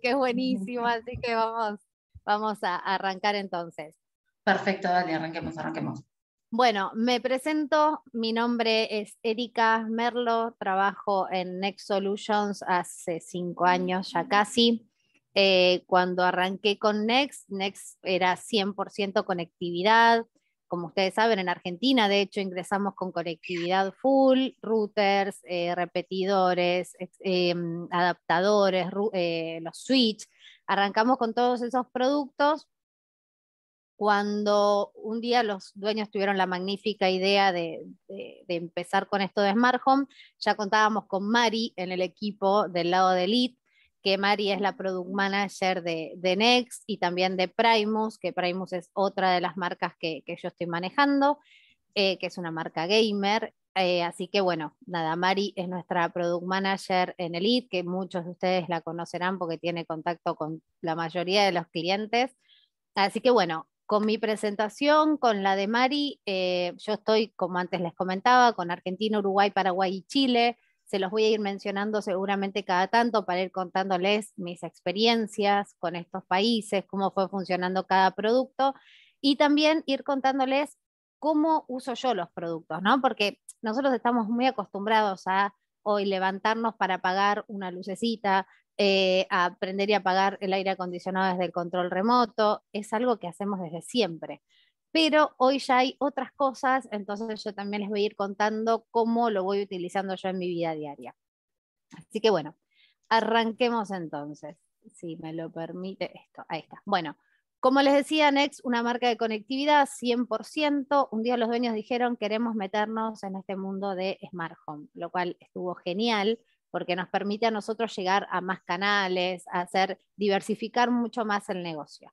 que es buenísimo, así que vamos, vamos a arrancar entonces. Perfecto, dale, arranquemos, arranquemos. Bueno, me presento, mi nombre es Erika Merlo, trabajo en Next Solutions hace cinco años ya casi. Eh, cuando arranqué con Next, Next era 100% conectividad, como ustedes saben, en Argentina, de hecho, ingresamos con conectividad full, routers, eh, repetidores, eh, adaptadores, eh, los switches. Arrancamos con todos esos productos. Cuando un día los dueños tuvieron la magnífica idea de, de empezar con esto de Smart Home, ya contábamos con Mari en el equipo del lado de Elite, que Mari es la product manager de, de, Next y también de Primus, que Primus es otra de las marcas que, yo estoy manejando, eh, que es una marca gamer. Eh, así que bueno, nada, Mari es nuestra product manager en Elite, que muchos de ustedes la conocerán porque tiene contacto con la mayoría de los clientes. Así que bueno, con mi presentación, con la de Mari, eh, yo estoy, como antes les comentaba, con Argentina, Uruguay, Paraguay y Chile se los voy a ir mencionando seguramente cada tanto para ir contándoles mis experiencias con estos países, cómo fue funcionando cada producto y también ir contándoles cómo uso yo los productos, ¿no? Porque nosotros estamos muy acostumbrados a hoy levantarnos para apagar una lucecita, eh, a aprender y apagar el aire acondicionado desde el control remoto, es algo que hacemos desde siempre pero hoy ya hay otras cosas, entonces yo también les voy a ir contando cómo lo voy utilizando yo en mi vida diaria. Así que bueno, arranquemos entonces, si me lo permite esto, ahí está. Bueno, como les decía, Nex, una marca de conectividad 100%. Un día los dueños dijeron queremos meternos en este mundo de Smart Home, lo cual estuvo genial porque nos permite a nosotros llegar a más canales, hacer, diversificar mucho más el negocio.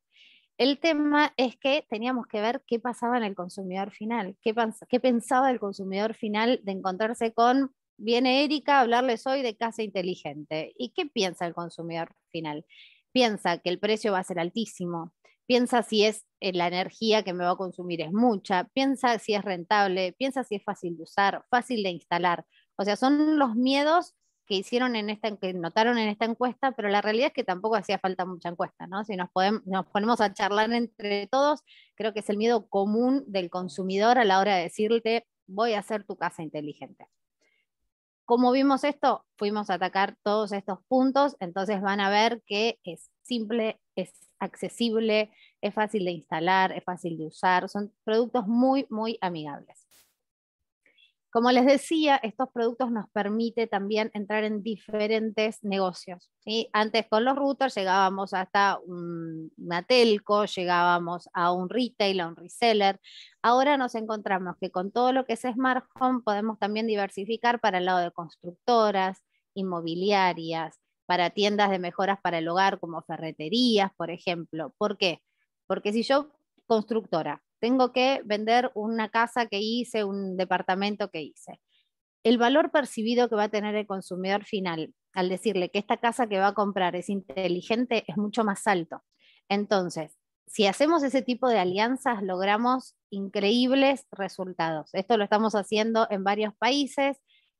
El tema es que teníamos que ver qué pasaba en el consumidor final, qué, pensaba el consumidor final de encontrarse con, viene Erika a hablarles hoy de casa inteligente. ¿Y qué piensa el consumidor final? Piensa que el precio va a ser altísimo, piensa si es eh, la energía que me va a consumir es mucha, piensa si es rentable, piensa si es fácil de usar, fácil de instalar. O sea, son los miedos que hicieron en esta, que notaron en esta encuesta, pero la realidad es que tampoco hacía falta mucha encuesta, ¿no? Si nos, podemos, nos ponemos a charlar entre todos, creo que es el miedo común del consumidor a la hora de decirte, voy a hacer tu casa inteligente. Como vimos esto, fuimos a atacar todos estos puntos, entonces van a ver que es simple, es accesible, es fácil de instalar, es fácil de usar, son productos muy, muy amigables. Como les decía, estos productos nos permite también entrar en diferentes negocios. Antes con los routers llegábamos hasta un, una llegábamos a un retail, a un reseller. Ahora nos encontramos que con todo lo que es smart home podemos también diversificar para el lado de constructoras, inmobiliarias, para tiendas de mejoras para el hogar como ferreterías, por ejemplo. ¿Por qué? Porque si yo, constructora, tengo que vender una casa que hice, un departamento que hice. El valor percibido que va a tener el consumidor final al decirle que esta casa que va a comprar es inteligente es mucho más alto. Entonces, si hacemos ese tipo de alianzas, logramos increíbles resultados. Esto lo estamos haciendo en varios países,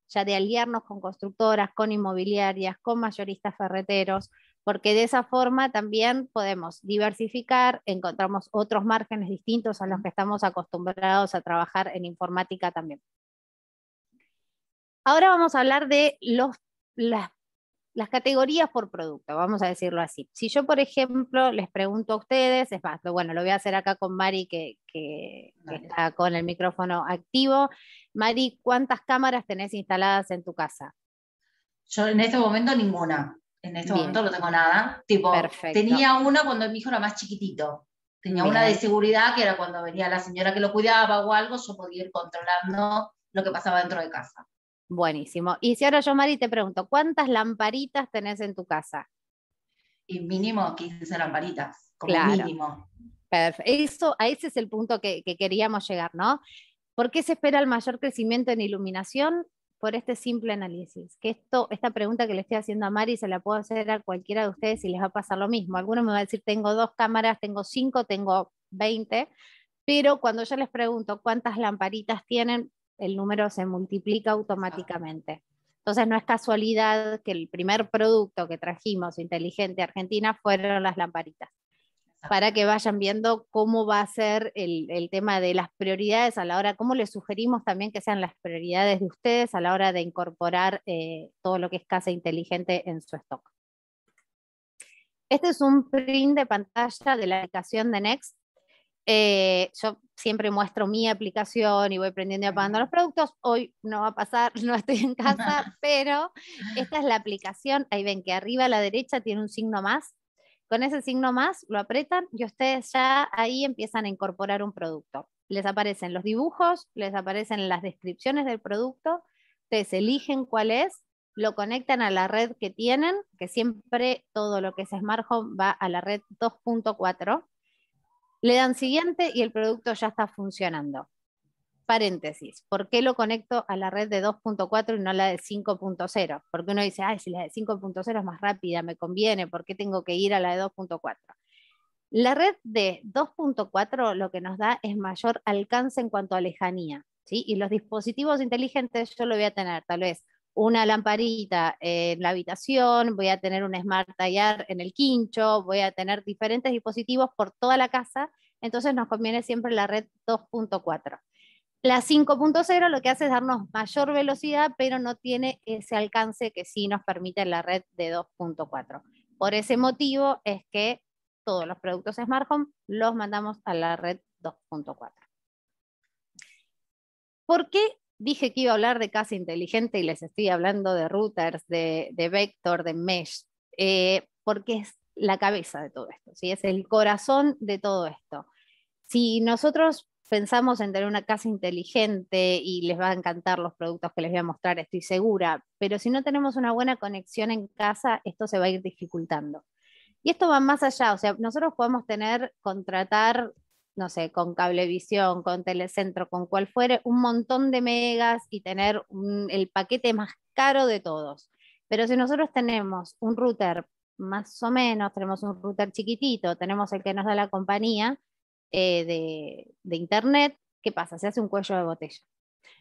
ya de aliarnos con constructoras, con inmobiliarias, con mayoristas ferreteros porque de esa forma también podemos diversificar, encontramos otros márgenes distintos a los que estamos acostumbrados a trabajar en informática también. Ahora vamos a hablar de los, las, categorías por producto, vamos a decirlo así. Si yo, por ejemplo, les pregunto a ustedes, es bueno, lo voy a hacer acá con Mari, que, que está con el micrófono activo. Mari, ¿cuántas cámaras tenés instaladas en tu casa? Yo en este momento ninguna en este momento no tengo nada. Tipo, tenía una cuando mi hijo era más chiquitito. Tenía una de seguridad que era cuando venía la señora que lo cuidaba o algo, yo podía ir controlando lo que pasaba dentro de casa. Buenísimo. Y si ahora yo, Mari, te pregunto, ¿cuántas lamparitas tenés en tu casa? Y mínimo 15 lamparitas, como claro. mínimo. Perfecto. a ese es el punto que, que queríamos llegar, ¿no? ¿Por qué se espera el mayor crecimiento en iluminación por este simple análisis, que esto, esta pregunta que le estoy haciendo a Mari se la puedo hacer a cualquiera de ustedes y les va a pasar lo mismo. Algunos me va a decir, tengo dos cámaras, tengo cinco, tengo veinte, pero cuando yo les pregunto cuántas lamparitas tienen, el número se multiplica automáticamente. Entonces no es casualidad que el primer producto que trajimos inteligente Argentina fueron las lamparitas para que vayan viendo cómo va a ser el, tema de las prioridades a la hora, cómo les sugerimos también que sean las prioridades de ustedes a la hora de incorporar eh, todo lo que es casa inteligente en su stock. Este es un print de pantalla de la aplicación de Next. Eh, yo siempre muestro mi aplicación y voy prendiendo y apagando los productos. Hoy no va a pasar, no estoy en casa, pero esta es la aplicación. Ahí ven que arriba a la derecha tiene un signo más con ese signo más lo apretan y ustedes ya ahí empiezan a incorporar un producto. Les aparecen los dibujos, les aparecen las descripciones del producto, ustedes eligen cuál es, lo conectan a la red que tienen, que siempre todo lo que es Smart Home va a la red 2.4, le dan siguiente y el producto ya está funcionando. Paréntesis, ¿por qué lo conecto a la red de 2.4 y no a la de 5.0? Porque uno dice, ay, si la de 5.0 es más rápida, me conviene, ¿por qué tengo que ir a la de 2.4? La red de 2.4 lo que nos da es mayor alcance en cuanto a lejanía, ¿sí? Y los dispositivos inteligentes yo lo voy a tener, tal vez una lamparita en la habitación, voy a tener un smart Taller en el quincho, voy a tener diferentes dispositivos por toda la casa, entonces nos conviene siempre la red 2.4. La 5.0 lo que hace es darnos mayor velocidad, pero no tiene ese alcance que sí nos permite la red de 2.4. Por ese motivo es que todos los productos Smart Home los mandamos a la red 2.4. ¿Por qué dije que iba a hablar de casa inteligente y les estoy hablando de routers, de, vector, de mesh? Eh, porque es la cabeza de todo esto, ¿sí? es el corazón de todo esto. Si nosotros pensamos en tener una casa inteligente y les va a encantar los productos que les voy a mostrar, estoy segura, pero si no tenemos una buena conexión en casa, esto se va a ir dificultando. Y esto va más allá, o sea, nosotros podemos tener, contratar, no sé, con Cablevisión, con Telecentro, con cual fuere, un montón de megas y tener el paquete más caro de todos. Pero si nosotros tenemos un router más o menos, tenemos un router chiquitito, tenemos el que nos da la compañía, eh, de, Internet, ¿qué pasa? Se hace un cuello de botella.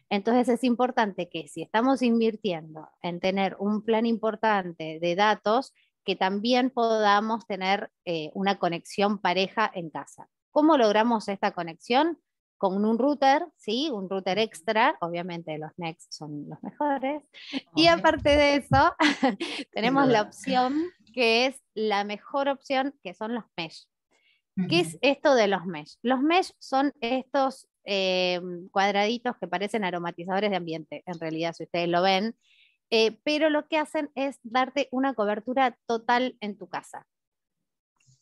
Entonces es importante que si estamos invirtiendo en tener un plan importante de datos, que también podamos tener eh, una conexión pareja en casa. ¿Cómo logramos esta conexión? Con un router, ¿sí? Un router extra, obviamente los Next son los mejores. Y aparte de eso, tenemos la opción que es la mejor opción, que son los mesh. ¿Qué es esto de los mesh? Los mesh son estos eh, cuadraditos que parecen aromatizadores de ambiente, en realidad, si ustedes lo ven, eh, pero lo que hacen es darte una cobertura total en tu casa.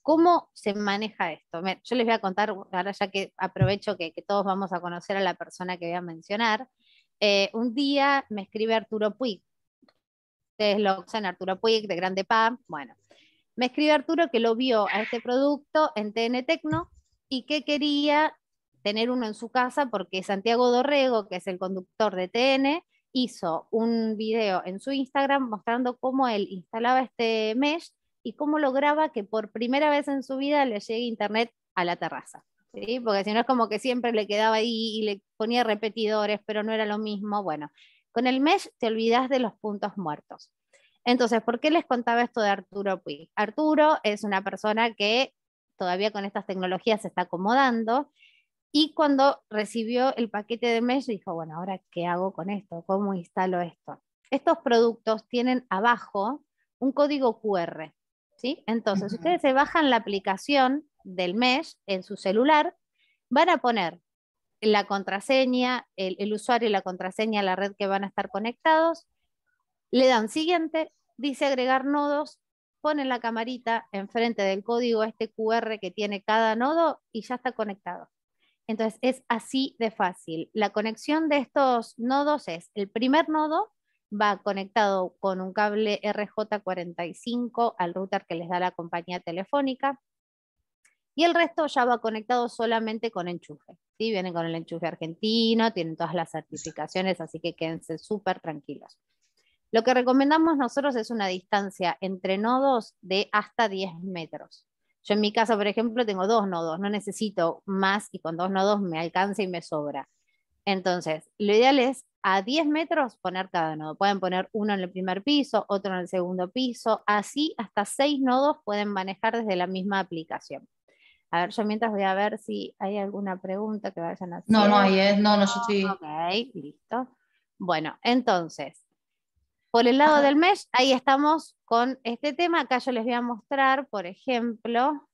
¿Cómo se maneja esto? yo les voy a contar, ahora ya que aprovecho que, todos vamos a conocer a la persona que voy a mencionar. Eh, un día me escribe Arturo Puig, ustedes lo conocen, Arturo Puig de Grande PAM, bueno, me escribe Arturo que lo vio a este producto en TN Tecno y que quería tener uno en su casa porque Santiago Dorrego, que es el conductor de TN, hizo un video en su Instagram mostrando cómo él instalaba este mesh y cómo lograba que por primera vez en su vida le llegue internet a la terraza. ¿sí? Porque si no es como que siempre le quedaba ahí y le ponía repetidores, pero no era lo mismo. Bueno, con el mesh te olvidas de los puntos muertos. Entonces, ¿por qué les contaba esto de Arturo Puig? Arturo es una persona que todavía con estas tecnologías se está acomodando y cuando recibió el paquete de Mesh dijo, bueno, ahora qué hago con esto, cómo instalo esto. Estos productos tienen abajo un código QR, ¿sí? Entonces, ustedes se bajan la aplicación del Mesh en su celular, van a poner la contraseña, el, el, usuario y la contraseña de la red que van a estar conectados, le dan siguiente, dice agregar nodos, ponen la camarita enfrente del código, este QR que tiene cada nodo y ya está conectado. Entonces es así de fácil. La conexión de estos nodos es, el primer nodo va conectado con un cable RJ45 al router que les da la compañía telefónica y el resto ya va conectado solamente con enchufe. ¿sí? Vienen con el enchufe argentino, tienen todas las certificaciones, así que quédense súper tranquilos. Lo que recomendamos nosotros es una distancia entre nodos de hasta 10 metros. Yo en mi casa, por ejemplo, tengo dos nodos, no necesito más y con dos nodos me alcanza y me sobra. Entonces, lo ideal es a 10 metros poner cada nodo. Pueden poner uno en el primer piso, otro en el segundo piso, así hasta seis nodos pueden manejar desde la misma aplicación. A ver, yo mientras voy a ver si hay alguna pregunta que vayan a hacer. No, no, ¿eh? no, no, yo estoy... Ok, listo. Bueno, entonces, por el lado del mesh, ahí estamos con este tema. Acá yo les voy a mostrar, por ejemplo,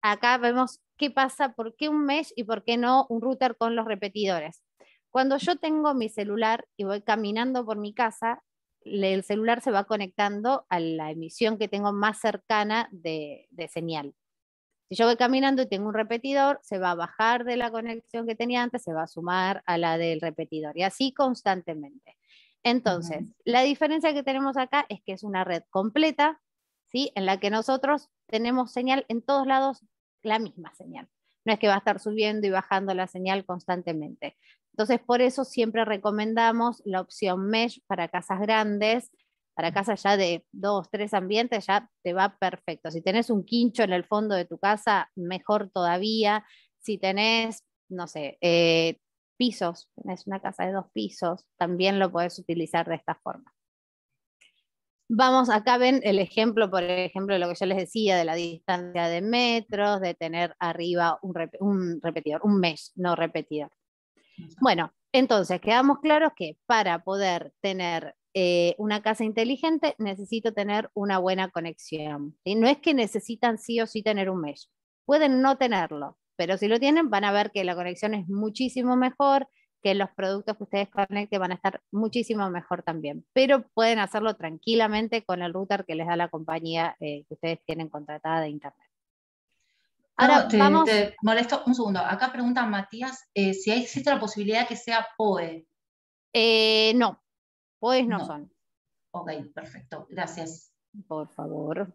acá vemos qué pasa, por qué un mesh y por qué no un router con los repetidores. Cuando yo tengo mi celular y voy caminando por mi casa, el celular se va conectando a la emisión que tengo más cercana de señal. Si yo voy caminando y tengo un repetidor, se va a bajar de la conexión que tenía antes, se va a sumar a la del repetidor y así constantemente. Entonces, la diferencia que tenemos acá es que es una red completa, ¿sí? En la que nosotros tenemos señal en todos lados, la misma señal. No es que va a estar subiendo y bajando la señal constantemente. Entonces, por eso siempre recomendamos la opción mesh para casas grandes, para casas ya de dos, tres ambientes, ya te va perfecto. Si tenés un quincho en el fondo de tu casa, mejor todavía. Si tenés, no sé, eh, pisos, es una casa de dos pisos, también lo podés utilizar de esta forma. Vamos, acá ven el ejemplo, por ejemplo, de lo que yo les decía de la distancia de metros, de tener arriba un, repetidor, un mesh, no repetidor. Bueno, entonces quedamos claros que para poder tener eh, una casa inteligente necesito tener una buena conexión. Y No es que necesitan sí o sí tener un mesh, pueden no tenerlo, pero si lo tienen van a ver que la conexión es muchísimo mejor, que los productos que ustedes conecten van a estar muchísimo mejor también, pero pueden hacerlo tranquilamente con el router que les da la compañía eh, que ustedes tienen contratada de internet. Ahora, vamos... molesto un segundo. Acá pregunta Matías eh, si existe la posibilidad que sea POE. Eh, no, POEs no, no, son. Ok, perfecto. Gracias. Por favor.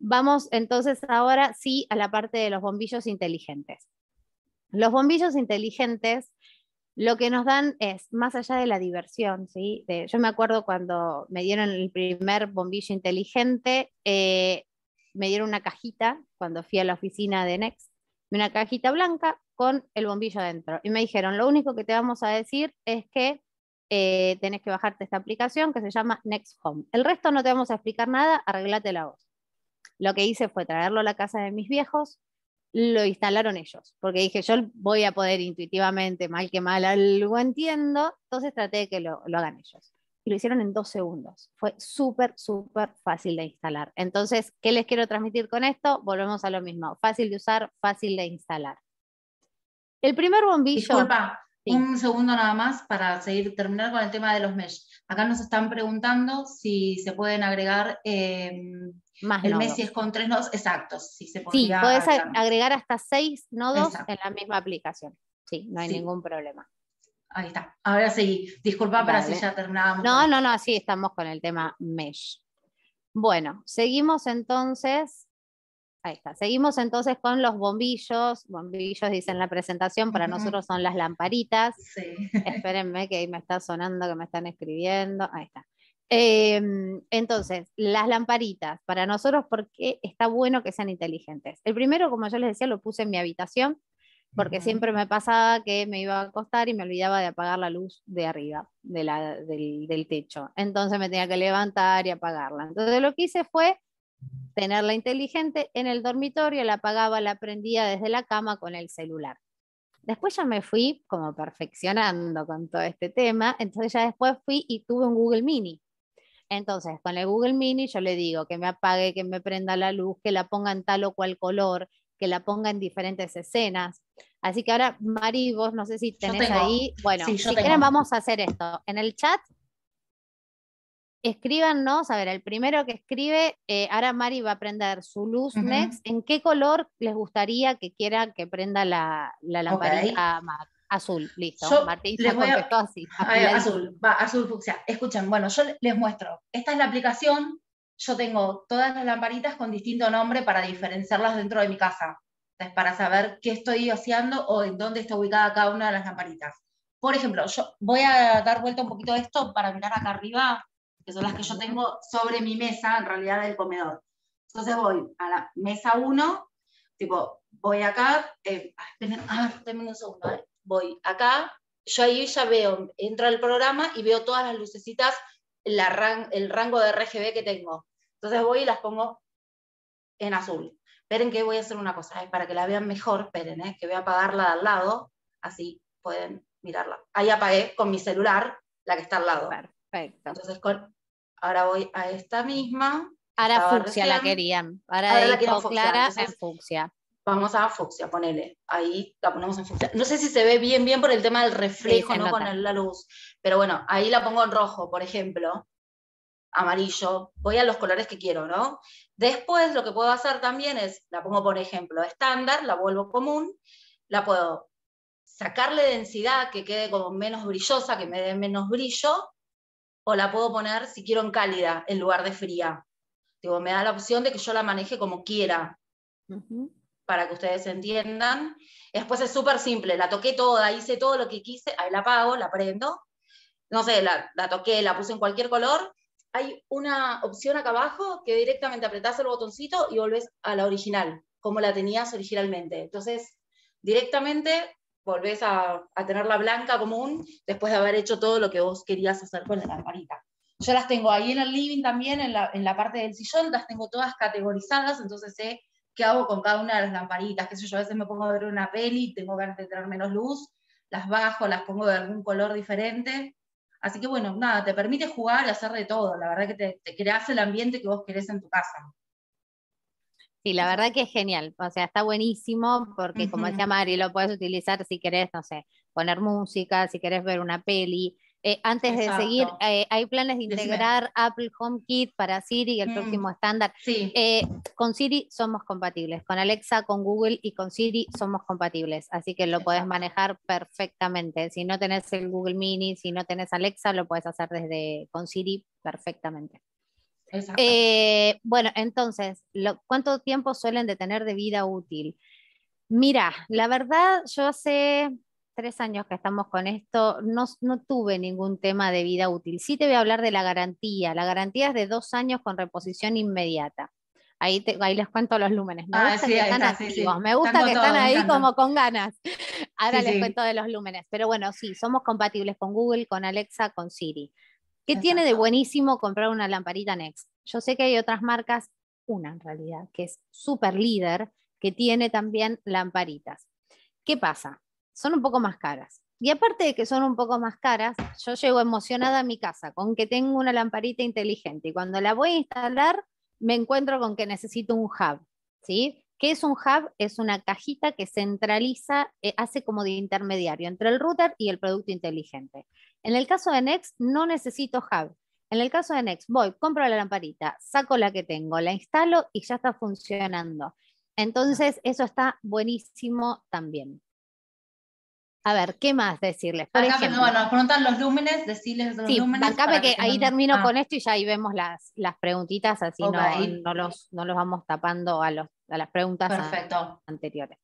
Vamos entonces ahora sí a la parte de los bombillos inteligentes. Los bombillos inteligentes lo que nos dan es, más allá de la diversión, ¿sí? yo me acuerdo cuando me dieron el primer bombillo inteligente, eh, me dieron una cajita cuando fui a la oficina de Next, una cajita blanca con el bombillo adentro. Y me dijeron, lo único que te vamos a decir es que eh, tenés que bajarte esta aplicación que se llama Next Home. El resto no te vamos a explicar nada, arreglate la voz. Lo que hice fue traerlo a la casa de mis viejos, lo instalaron ellos, porque dije, yo voy a poder intuitivamente, mal que mal, algo entiendo, entonces traté de que lo, hagan ellos. Y lo hicieron en dos segundos. Fue súper, súper fácil de instalar. Entonces, ¿qué les quiero transmitir con esto? Volvemos a lo mismo. Fácil de usar, fácil de instalar. El primer bombillo... Disculpa, un segundo nada más para seguir, terminar con el tema de los mesh. Acá nos están preguntando si se pueden agregar... Eh, el nodos. mes es con tres nodos, exacto. Sí, podés agregar. hasta seis nodos en la misma aplicación. Sí, no hay ningún problema. Ahí está. Ahora sí, disculpa, para pero así ya terminábamos. No, no, no, así estamos con el tema mesh. Bueno, seguimos entonces. Ahí está. Seguimos entonces con los bombillos. Bombillos, dicen la presentación, para nosotros son las lamparitas. Sí. Espérenme que ahí me está sonando, que me están escribiendo. Ahí está. Em, entonces, las lamparitas, para nosotros, porque está bueno que sean inteligentes? El primero, como yo les decía, lo puse en mi habitación, porque siempre me pasaba que me iba a acostar y me olvidaba de apagar la luz de arriba, de la, del, del, techo. Entonces me tenía que levantar y apagarla. Entonces lo que hice fue tenerla inteligente en el dormitorio, la apagaba, la prendía desde la cama con el celular. Después ya me fui como perfeccionando con todo este tema, entonces ya después fui y tuve un Google Mini. Entonces, con el Google Mini yo le digo que me apague, que me prenda la luz, que la ponga en tal o cual color, que la ponga en diferentes escenas. Así que ahora, Mari, vos no sé si tenés ahí. Bueno, si quieren vamos a hacer esto. En el chat, escríbanos, a ver, el primero que escribe, eh, ahora Mari va a prender su luz next. ¿En qué color les gustaría que quiera que prenda la, la lamparita Mac? Azul, listo. Martín les voy a... así. azul, va, azul fucsia. Escuchen, bueno, yo les muestro. Esta es la aplicación. Yo tengo todas las lamparitas con distinto nombre para diferenciarlas dentro de mi casa. Entonces, para saber qué estoy haciendo o en dónde está ubicada cada una de las lamparitas. Por ejemplo, yo voy a dar vuelta un poquito de esto para mirar acá arriba, que son las que yo tengo sobre mi mesa, en realidad del comedor. Entonces voy a la mesa 1, tipo, voy acá, eh, ah, un segundo, ¿eh? voy acá, yo ahí ya veo, entro el programa y veo todas las lucecitas, el rango de RGB que tengo. Entonces voy y las pongo en azul. Esperen que voy a hacer una cosa, es eh, para que la vean mejor, esperen, eh, que voy a apagarla de al lado, así pueden mirarla. Ahí apagué con mi celular la que está al lado. Perfecto. Entonces con, ahora voy a esta misma. Ahora fucsia la querían. Ahora, la quiero clara en vamos a fucsia, ponele, ahí la ponemos en fucsia. No sé si se ve bien, bien por el tema del reflejo, no con la luz, pero bueno, ahí la pongo en rojo, por ejemplo, amarillo, voy a los colores que quiero, ¿no? Después lo que puedo hacer también es, la pongo por ejemplo estándar, la vuelvo común, la puedo sacarle densidad que quede como menos brillosa, que me dé menos brillo, o la puedo poner si quiero en cálida en lugar de fría. Digo, me da la opción de que yo la maneje como quiera para que ustedes entiendan. Después es súper simple, la toqué toda, hice todo lo que quise, ahí la apago, la prendo, no sé, la, toqué, la puse en cualquier color. Hay una opción acá abajo que directamente apretás el botoncito y volvés a la original, como la tenías originalmente. Entonces, directamente volvés a, a tenerla blanca común después de haber hecho todo lo que vos querías hacer con la lamparita. Yo las tengo ahí en el living también, en la, en la parte del sillón, las tengo todas categorizadas, entonces sé qué hago con cada una de las lamparitas, qué sé yo, a veces me pongo a ver una peli, tengo ganas de tener menos luz, las bajo, las pongo de algún color diferente. Así que bueno, nada, te permite jugar y hacer de todo, la verdad que te, te creas el ambiente que vos querés en tu casa. Sí, la verdad que es genial, o sea, está buenísimo porque como decía Mari, lo puedes utilizar si querés, no sé, poner música, si querés ver una peli, eh, antes de seguir, eh, hay planes de integrar Apple HomeKit para Siri, el mm. próximo estándar. Sí. Eh, con Siri somos compatibles, con Alexa, con Google y con Siri somos compatibles, así que lo podés manejar perfectamente. Si no tenés el Google Mini, si no tenés Alexa, lo podés hacer desde con Siri perfectamente. bueno, entonces, ¿cuánto tiempo suelen de tener de vida útil? Mira, la verdad, yo hace tres años que estamos con esto, no, tuve ningún tema de vida útil. Sí te voy a hablar de la garantía. La garantía es de dos años con reposición inmediata. Ahí, ahí les cuento los lúmenes. Me ah, gusta que están me gusta que están ahí como con ganas. Ahora les cuento de los lúmenes. Pero bueno, sí, somos compatibles con Google, con Alexa, con Siri. ¿Qué tiene de buenísimo comprar una lamparita Next? Yo sé que hay otras marcas, una en realidad, que es super líder, que tiene también lamparitas. ¿Qué pasa? son un poco más caras. Y aparte de que son un poco más caras, yo llego emocionada a mi casa con que tengo una lamparita inteligente y cuando la voy a instalar me encuentro con que necesito un hub, ¿sí? ¿Qué es un hub? Es una cajita que centraliza, eh, hace como de intermediario entre el router y el producto inteligente. En el caso de Next no necesito hub. En el caso de Next voy, compro la lamparita, saco la que tengo, la instalo y ya está funcionando. Entonces, eso está buenísimo también. A ver, ¿qué más decirles? Por bueno, nos preguntan los lúmenes, decirles los lúmenes. Sí, que, que, ahí termino ah. con esto y ya ahí vemos las, las preguntitas, así no, no, los, no los vamos tapando a, a las preguntas anteriores.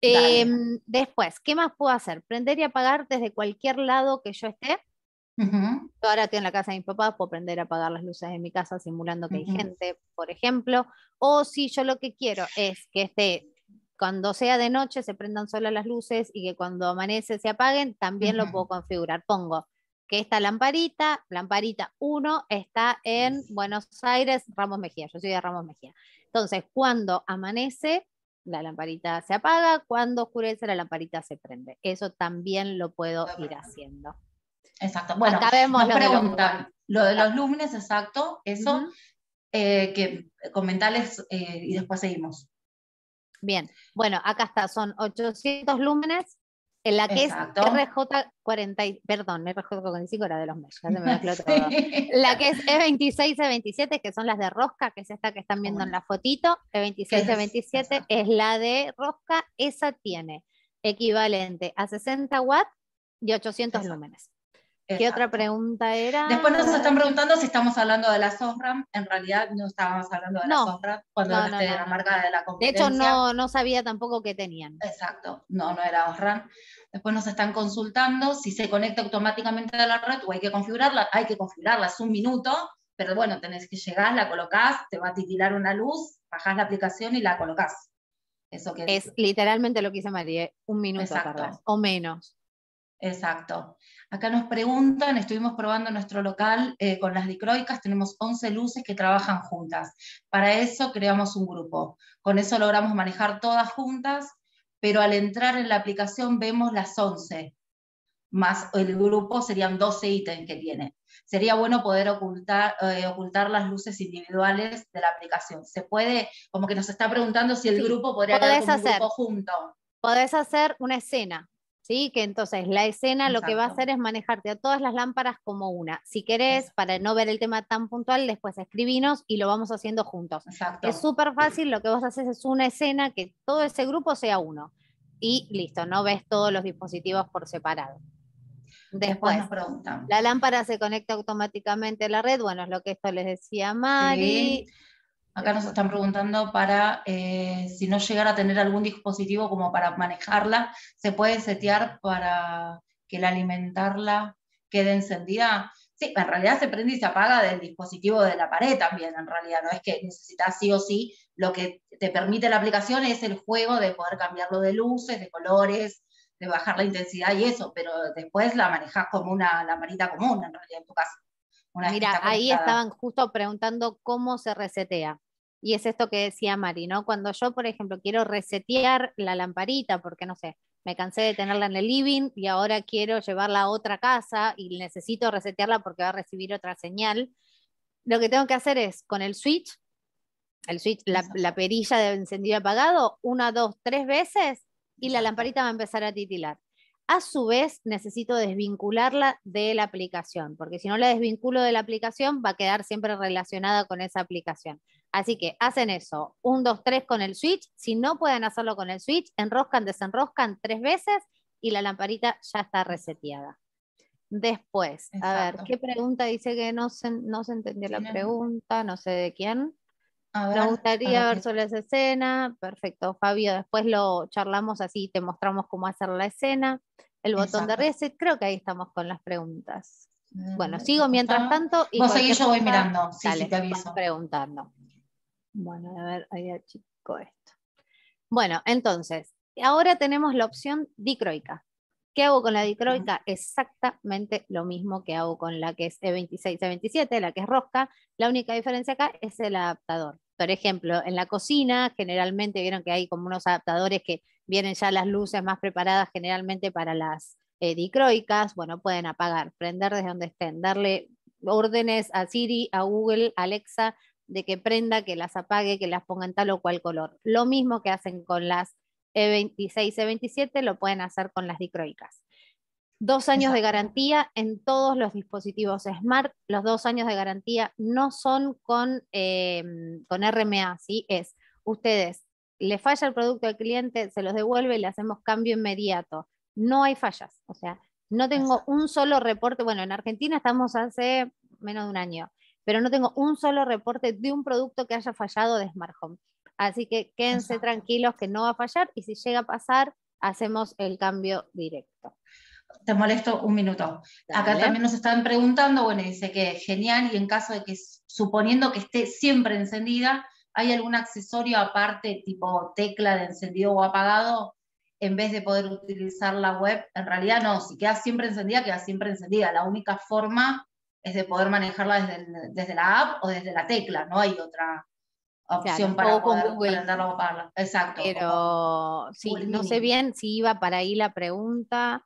Em, después, ¿qué más puedo hacer? Prender y apagar desde cualquier lado que yo esté. yo ahora estoy en la casa de mis papás, puedo prender a apagar las luces de mi casa simulando que hay gente, por ejemplo. O si yo lo que quiero es que esté cuando sea de noche se prendan solo las luces y que cuando amanece se apaguen, también lo puedo configurar. Pongo que esta lamparita, lamparita 1, está en Buenos Aires, Ramos Mejía. Yo soy de Ramos Mejía. Entonces, cuando amanece, la lamparita se apaga, cuando oscurece, la lamparita se prende. Eso también lo puedo ir haciendo. Exacto. Bueno, Acá vemos lo de los lúmenes, exacto, eso, eh, que comentarles eh, y después seguimos. Bien, bueno, acá está, son 800 lúmenes, en la que es RJ40, perdón, RJ45 era de los MES, La que es E26, E27, que son las de rosca, que es esta que están viendo en la fotito, E26, E27 es? la de rosca, esa tiene equivalente a 60 watts y 800 lúmenes. Eh, ¿Qué ah, otra pregunta era? Después nos están preguntando si estamos hablando de la SOSRAM. En realidad no estábamos hablando de la cuando no, de la marca de la competencia. De hecho, no, no sabía tampoco qué tenían. Exacto, no, no era OSRAM. Después nos están consultando si se conecta automáticamente a la red o hay que configurarla. Hay que configurarla, es un minuto, pero bueno, tenés que llegar, la colocas, te va a titilar una luz, bajás la aplicación y la colocas. Eso que es, literalmente lo que hice María, un minuto Exacto. o menos. Exacto. Acá nos preguntan, estuvimos probando nuestro local eh, con las dicroicas, tenemos 11 luces que trabajan juntas. Para eso creamos un grupo. Con eso logramos manejar todas juntas, pero al entrar en la aplicación vemos las 11, más el grupo serían 12 ítems que tiene. Sería bueno poder ocultar, eh, ocultar las luces individuales de la aplicación. Se puede, como que nos está preguntando si el grupo podría hacer un grupo junto. Podés hacer una escena, ¿sí? Que entonces la escena lo que va a hacer es manejarte a todas las lámparas como una. Si querés, para no ver el tema tan puntual, después escribinos y lo vamos haciendo juntos. Exacto. Es súper fácil, lo que vos haces es una escena que todo ese grupo sea uno. Y listo, no ves todos los dispositivos por separado. Después, la lámpara se conecta automáticamente a la red, bueno, es lo que esto les decía Mari. Acá nos están preguntando para eh, si no llegara a tener algún dispositivo como para manejarla, ¿se puede setear para que la alimentarla quede encendida? Sí, en realidad se prende y se apaga del dispositivo de la pared también, en realidad, no es que necesitas sí o sí, lo que te permite la aplicación es el juego de poder cambiarlo de luces, de colores, de bajar la intensidad y eso, pero después la manejas como una manita común, en realidad, en tu caso. Mira, ahí estaban justo preguntando cómo se resetea. Y es esto que decía Mari, ¿no? Cuando yo, por ejemplo, quiero resetear la lamparita, porque no sé, me cansé de tenerla en el living y ahora quiero llevarla a otra casa y necesito resetearla porque va a recibir otra señal. Lo que tengo que hacer es con el switch, el switch, la, perilla de encendido apagado, una, dos, tres veces y la lamparita va a empezar a titilar. A su vez, necesito desvincularla de la aplicación, porque si no la desvinculo de la aplicación, va a quedar siempre relacionada con esa aplicación. Así que hacen eso, un, dos, tres con el switch. Si no pueden hacerlo con el switch, enroscan, desenroscan tres veces y la lamparita ya está reseteada. Después, a ver, ¿qué pregunta? Dice que no se, no se entendió la pregunta, no sé de quién. Me gustaría ver sobre esa escena. Perfecto, Fabio. Después lo charlamos así, te mostramos cómo hacer la escena. El botón de reset, creo que ahí estamos con las preguntas. Mm, bueno, sigo mientras tanto. Y Vos seguís, yo voy mirando. si te aviso. Preguntando. Bueno, a ver, ahí chico esto. Bueno, entonces, ahora tenemos la opción dicroica. ¿Qué hago con la dicroica? Exactamente lo mismo que hago con la que es E26, E27, la que es rosca. La única diferencia acá es el adaptador. Por ejemplo, en la cocina, generalmente vieron que hay como unos adaptadores que vienen ya las luces más preparadas generalmente para las eh, dicroicas. Bueno, pueden apagar, prender desde donde estén, darle órdenes a Siri, a Google, Alexa, de que prenda, que las apague, que las ponga tal o cual color. Lo mismo que hacen con las E26, E27, lo pueden hacer con las dicroicas. Dos años de garantía en todos los dispositivos Smart. Los dos años de garantía no son con, eh, RMA, ¿sí? Es ustedes, le falla el producto al cliente, se los devuelve y le hacemos cambio inmediato. No hay fallas, o sea, no tengo un solo reporte. Bueno, en Argentina estamos hace menos de un año pero no tengo un solo reporte de un producto que haya fallado de Smart Home. Así que quédense tranquilos que no va a fallar y si llega a pasar, hacemos el cambio directo. Te molesto un minuto. Acá también nos están preguntando, bueno, dice que genial y en caso de que, suponiendo que esté siempre encendida, ¿hay algún accesorio aparte tipo tecla de encendido o apagado en vez de poder utilizar la web? En realidad no, si queda siempre encendida, queda siempre encendida. La única forma es de poder manejarla desde, la app o desde la tecla, no hay otra opción para poder con Google. exacto. Pero sí, no sé bien si iba para ahí la pregunta,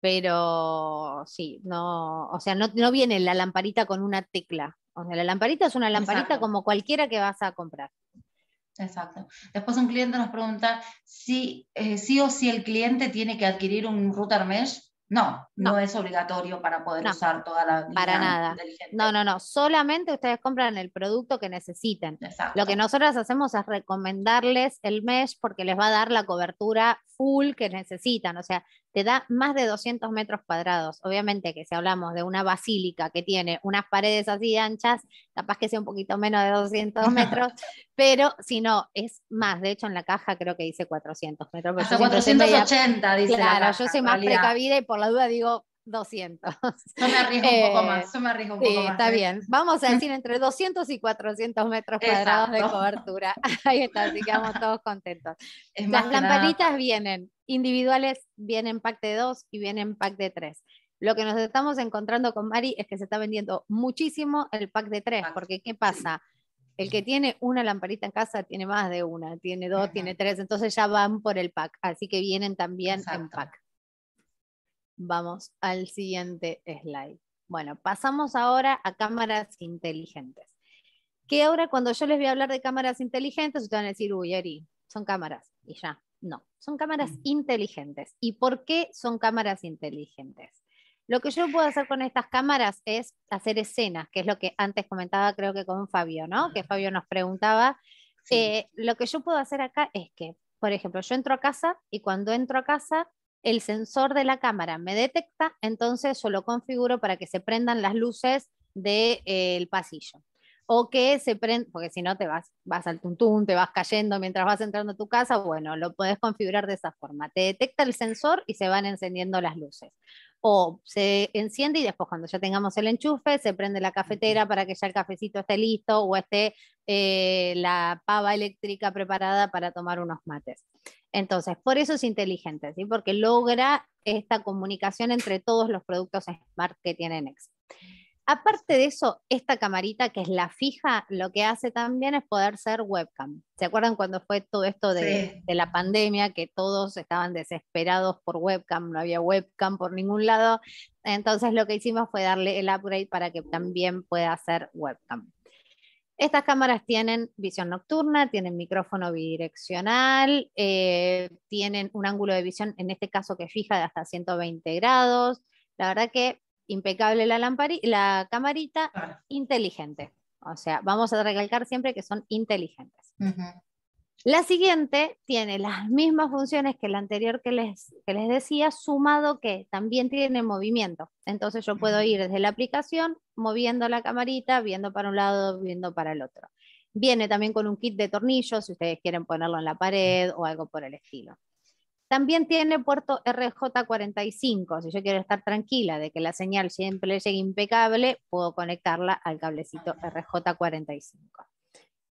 pero sí, no, o sea, no, no viene la lamparita con una tecla. O sea, la lamparita es una lamparita como cualquiera que vas a comprar. Exacto. Después un cliente nos pregunta si eh, sí o si el cliente tiene que adquirir un router mesh no, no, es obligatorio para poder usar toda la para nada. No, no, no. Solamente ustedes compran el producto que necesiten. Exacto. Lo que nosotros hacemos es recomendarles el mesh porque les va a dar la cobertura full que necesitan, o sea, te da más de 200 metros cuadrados. Obviamente que si hablamos de una basílica que tiene unas paredes así anchas, capaz que sea un poquito menos de 200 metros, pero si no, es más. De hecho, en la caja creo que dice 400 metros. Hasta 480, dice. Claro, yo soy más precavida y por la duda digo 200. Yo me arriesgo un poco más, yo me un poco eh, más. Está ¿eh? bien, vamos a decir entre 200 y 400 metros cuadrados de cobertura. Ahí está, así quedamos todos contentos. Las lamparitas vienen individuales, vienen pack de dos y vienen pack de tres. Lo que nos estamos encontrando con Mari es que se está vendiendo muchísimo el pack de 3, porque ¿qué pasa? El que tiene una lamparita en casa tiene más de una, tiene dos, tiene tres, entonces ya van por el pack, así que vienen también en pack. Vamos al siguiente slide. Bueno, pasamos ahora a cámaras inteligentes. Que ahora cuando yo les voy a hablar de cámaras inteligentes, ustedes van a decir, uy, Ari, son cámaras. Y ya, no, son cámaras mm. inteligentes. ¿Y por qué son cámaras inteligentes? Lo que yo puedo hacer con estas cámaras es hacer escenas, que es lo que antes comentaba creo que con Fabio, ¿no? Que Fabio nos preguntaba. Eh, lo que yo puedo hacer acá es que, por ejemplo, yo entro a casa y cuando entro a casa el sensor de la cámara me detecta, entonces yo lo configuro para que se prendan las luces del pasillo o que se prende, porque si no te vas, vas al tuntún, te vas cayendo mientras vas entrando a tu casa, bueno, lo puedes configurar de esa forma. Te detecta el sensor y se van encendiendo las luces. O se enciende y después cuando ya tengamos el enchufe, se prende la cafetera para que ya el cafecito esté listo o esté eh, la pava eléctrica preparada para tomar unos mates. Entonces, por eso es inteligente, ¿sí? porque logra esta comunicación entre todos los productos Smart que tiene Next. Aparte de eso, esta camarita que es la fija, lo que hace también es poder ser webcam. ¿Se acuerdan cuando fue todo esto de, la pandemia, que todos estaban desesperados por webcam, no había webcam por ningún lado? Entonces lo que hicimos fue darle el upgrade para que también pueda ser webcam. Estas cámaras tienen visión nocturna, tienen micrófono bidireccional, eh, tienen un ángulo de visión, en este caso que fija de hasta 120 grados. La verdad que impecable la, la camarita, inteligente. O sea, vamos a recalcar siempre que son inteligentes. La siguiente tiene las mismas funciones que la anterior que les, que les decía, sumado que también tiene movimiento. Entonces yo puedo ir desde la aplicación moviendo la camarita, viendo para un lado, viendo para el otro. Viene también con un kit de tornillos, si ustedes quieren ponerlo en la pared o algo por el estilo. También tiene puerto RJ45. Si yo quiero estar tranquila de que la señal siempre llegue impecable, puedo conectarla al cablecito RJ45.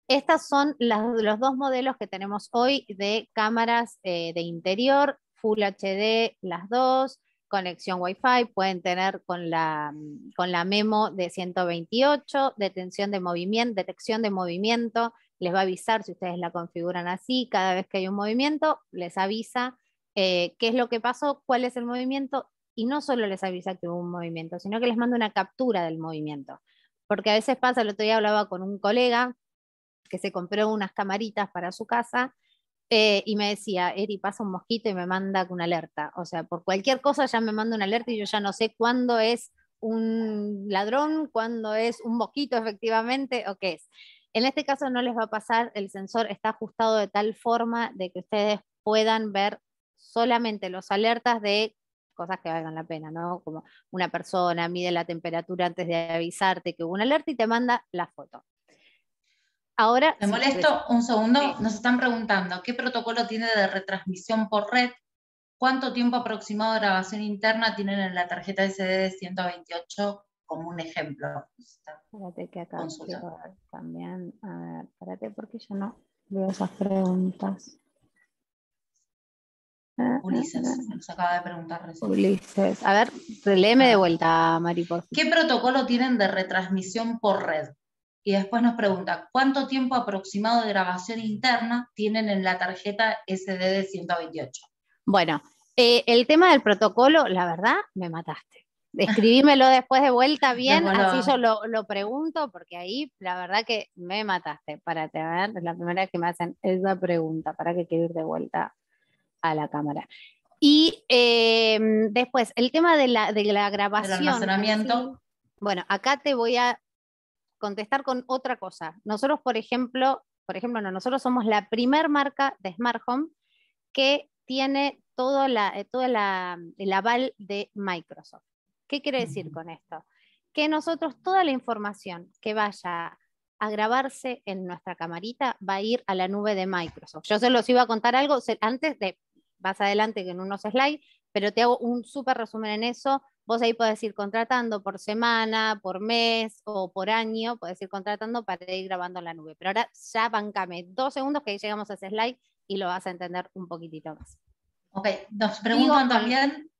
Estos son los dos modelos que tenemos hoy de cámaras eh, de interior, Full HD, las dos, conexión Wi-Fi, pueden tener con la, con la memo de 128, detención de movimiento, detección de movimiento, les va a avisar si ustedes la configuran así, cada vez que hay un movimiento, les avisa eh, qué es lo que pasó, cuál es el movimiento, y no solo les avisa que hubo un movimiento, sino que les manda una captura del movimiento. Porque a veces pasa, el otro día hablaba con un colega que se compró unas camaritas para su casa eh, y me decía, Eri, pasa un mosquito y me manda una alerta. O sea, por cualquier cosa ya me manda una alerta y yo ya no sé cuándo es un ladrón, cuándo es un mosquito efectivamente o qué es. En este caso no les va a pasar, el sensor está ajustado de tal forma de que ustedes puedan ver solamente los alertas de cosas que valgan la pena, ¿no? Como una persona mide la temperatura antes de avisarte que hubo un alerta y te manda la foto. Ahora. Me molesto un segundo. Nos están preguntando qué protocolo tiene de retransmisión por red, cuánto tiempo aproximado de grabación interna tienen en la tarjeta SD de 128 como un ejemplo. Espérate que acá también. A ver, espérate porque yo no veo esas preguntas. Ah, Ulises, ah, ah. nos acaba de preguntar recién. Ulises. A ver, reléeme de vuelta, Mariposa. ¿Qué protocolo tienen de retransmisión por red? Y después nos pregunta, ¿cuánto tiempo aproximado de grabación interna tienen en la tarjeta SD de 128? Bueno, eh, el tema del protocolo, la verdad, me mataste. Escribímelo después de vuelta bien, así yo lo, pregunto, porque ahí la verdad que me mataste. Para ver, es la primera vez que me hacen esa pregunta, para que quiero ir de vuelta a la cámara. Y em, después, el tema de la, de grabación. El almacenamiento. Bueno, acá te voy a contestar con otra cosa. Nosotros, por ejemplo, por ejemplo, nosotros somos la primer marca de Smart Home que tiene todo, la, eh, todo la, el aval de Microsoft. ¿Qué quiere decir con esto? Que nosotros toda la información que vaya a grabarse en nuestra camarita va a ir a la nube de Microsoft. Yo se los iba a contar algo antes de más adelante que en unos slides, pero te hago un súper resumen en eso. Vos ahí podés ir contratando por semana, por mes o por año, podés ir contratando para ir grabando en la nube. Pero ahora ya bancame dos segundos que ahí llegamos a ese slide y lo vas a entender un poquitito más. Ok, nos preguntan también,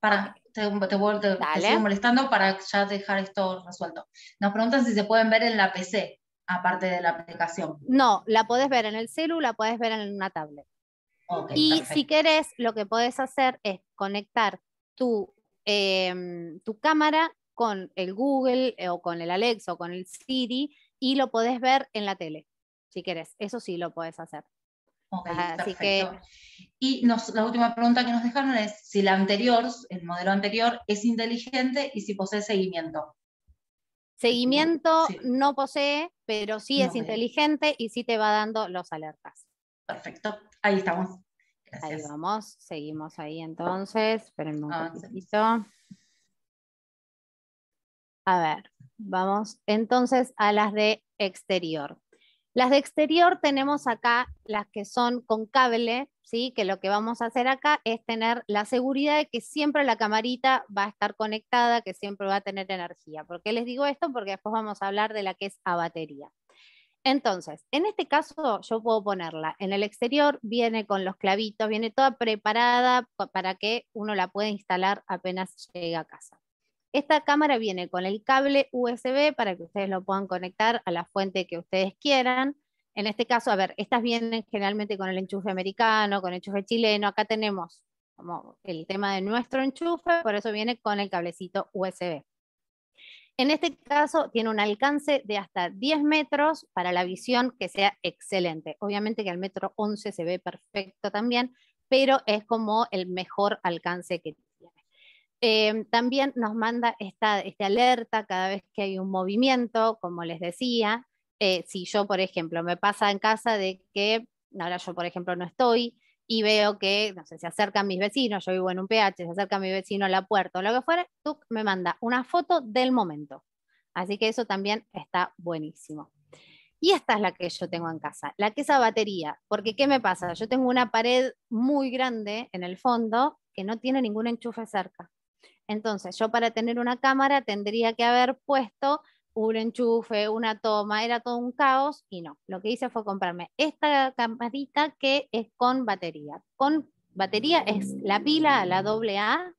para, te, te, a te molestando para ya dejar esto resuelto. Nos preguntan si se pueden ver en la PC, aparte de la aplicación. No, la podés ver en el celu, la podés ver en una tablet y si querés, lo que podés hacer es conectar tu, em, tu cámara con el Google eh, o con el Alexa o con el Siri y lo podés ver en la tele, si querés. Eso sí lo podés hacer. Y la última pregunta que nos dejaron es si la anterior, el modelo anterior, es inteligente y si posee seguimiento. Seguimiento no posee, pero sí es inteligente y sí te va dando los alertas. Perfecto, ahí estamos. Ahí vamos, seguimos ahí entonces. Esperen un momentito. A ver, vamos entonces a las de exterior. Las de exterior tenemos acá las que son con cable, ¿sí? que lo que vamos a hacer acá es tener la seguridad de que siempre la camarita va a estar conectada, que siempre va a tener energía. ¿Por qué les digo esto? Porque después vamos a hablar de la que es a batería. Entonces, en este caso yo puedo ponerla en el exterior, viene con los clavitos, viene toda preparada para que uno la pueda instalar apenas llegue a casa. Esta cámara viene con el cable USB para que ustedes lo puedan conectar a la fuente que ustedes quieran. En este caso, a ver, estas vienen generalmente con el enchufe americano, con el enchufe chileno. Acá tenemos como el tema de nuestro enchufe, por eso viene con el cablecito USB. En este caso tiene un alcance de hasta 10 metros para la visión que sea excelente. Obviamente que al metro 11 se ve perfecto también, pero es como el mejor alcance que tiene. Em, también nos manda esta, este alerta cada vez que hay un movimiento, como les decía. Eh, si yo, por ejemplo, me pasa en casa de que, ahora yo, por ejemplo, no estoy, y veo que, no sé, se acercan mis vecinos, yo vivo en un PH, se acerca mi vecino a la puerta o lo que fuera, tú me manda una foto del momento. Así que eso también está buenísimo. Y esta es la que yo tengo en casa, la que es a batería, porque ¿qué me pasa? Yo tengo una pared muy grande en el fondo que no tiene ningún enchufe cerca. Entonces, yo para tener una cámara tendría que haber puesto un enchufe, una toma, era todo un caos y no. Lo que hice fue comprarme esta camarita que es con batería. Con batería es la pila, la doble A.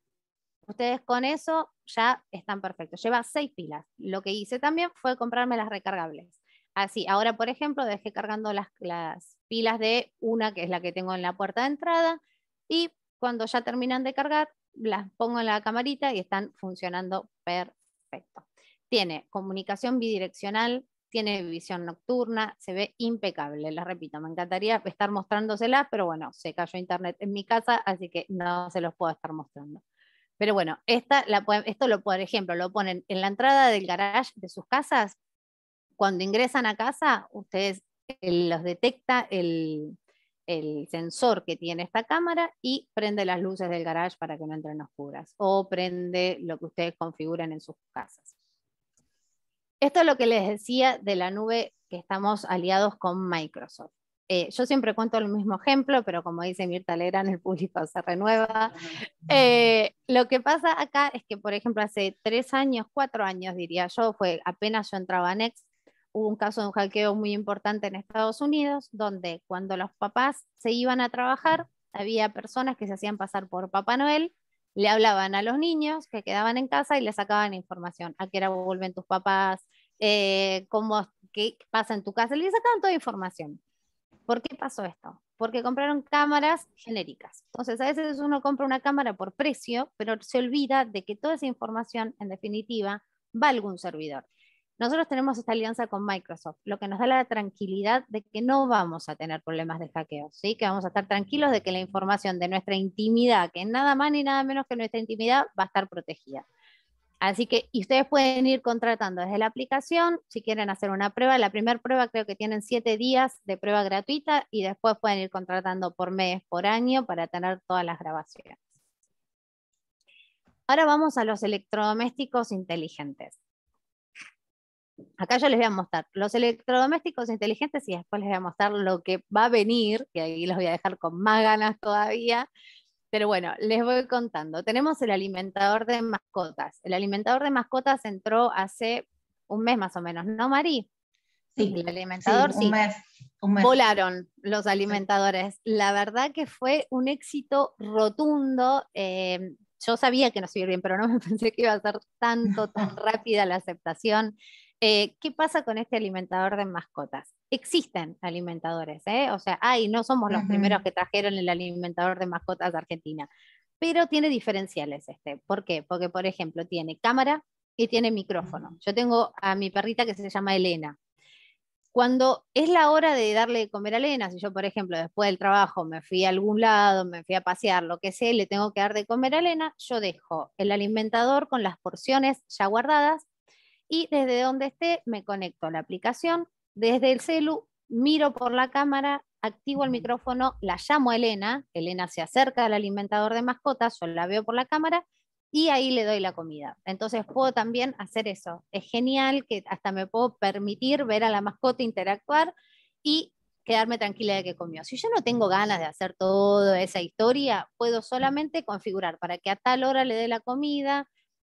Ustedes con eso ya están perfectos. Lleva seis pilas. Lo que hice también fue comprarme las recargables. Así, ahora por ejemplo dejé cargando las, las pilas de una que es la que tengo en la puerta de entrada y cuando ya terminan de cargar las pongo en la camarita y están funcionando perfecto. Tiene comunicación bidireccional, tiene visión nocturna, se ve impecable, les repito, me encantaría estar mostrándosela, pero bueno, se cayó internet en mi casa, así que no se los puedo estar mostrando. Pero bueno, esta, esto lo, por ejemplo, lo ponen en la entrada del garage de sus casas. Cuando ingresan a casa, ustedes eh, los detecta el, sensor que tiene esta cámara y prende las luces del garage para que no entren oscuras o prende lo que ustedes configuran en sus casas. Esto es lo que les decía de la nube que estamos aliados con Microsoft. Eh, yo siempre cuento el mismo ejemplo, pero como dice Mirta Legrand, el público se renueva. Eh, lo que pasa acá es que, por ejemplo, hace tres años, cuatro años diría yo, fue apenas yo entraba a Next, hubo un caso de un hackeo muy importante en Estados Unidos, donde cuando los papás se iban a trabajar, había personas que se hacían pasar por Papá Noel le hablaban a los niños que quedaban en casa y le sacaban información, a qué hora vuelven tus papás, eh, cómo, qué pasa en tu casa, le sacaban toda información. ¿Por qué pasó esto? Porque compraron cámaras genéricas. Entonces, a veces uno compra una cámara por precio, pero se olvida de que toda esa información, en definitiva, va a algún servidor. Nosotros tenemos esta alianza con Microsoft, lo que nos da la tranquilidad de que no vamos a tener problemas de hackeo, ¿sí? que vamos a estar tranquilos de que la información de nuestra intimidad, que nada más ni nada menos que nuestra intimidad, va a estar protegida. Así que ustedes pueden ir contratando desde la aplicación, si quieren hacer una prueba, la primera prueba creo que tienen siete días de prueba gratuita y después pueden ir contratando por mes, por año, para tener todas las grabaciones. Ahora vamos a los electrodomésticos inteligentes. Acá yo les voy a mostrar los electrodomésticos inteligentes y después les voy a mostrar lo que va a venir, que ahí los voy a dejar con más ganas todavía. Pero bueno, les voy contando. Tenemos el alimentador de mascotas. El alimentador de mascotas entró hace un mes más o menos, ¿no, Mari? Sí, el alimentador, sí. Un Mes, Volaron los alimentadores. La verdad que fue un éxito rotundo. Eh, yo sabía que no iba bien, pero no me pensé que iba a ser tanto, tan rápida la aceptación. Eh, ¿Qué pasa con este alimentador de mascotas? Existen alimentadores, ¿eh? o sea, ay, no somos los primeros que trajeron el alimentador de mascotas de Argentina, pero tiene diferenciales este. ¿Por qué? Porque, por ejemplo, tiene cámara y tiene micrófono. Yo tengo a mi perrita que se llama Elena. Cuando es la hora de darle de comer a Elena, si yo, por ejemplo, después del trabajo me fui a algún lado, me fui a pasear, lo que sea, le tengo que dar de comer a Elena, yo dejo el alimentador con las porciones ya guardadas y desde donde esté me conecto a la aplicación, desde el celu miro por la cámara, activo el micrófono, la llamo a Elena, Elena se acerca al alimentador de mascotas, yo la veo por la cámara y ahí le doy la comida. Entonces puedo también hacer eso. Es genial que hasta me puedo permitir ver a la mascota interactuar y quedarme tranquila de que comió. Si yo no tengo ganas de hacer toda esa historia, puedo solamente configurar para que a tal hora le dé la comida,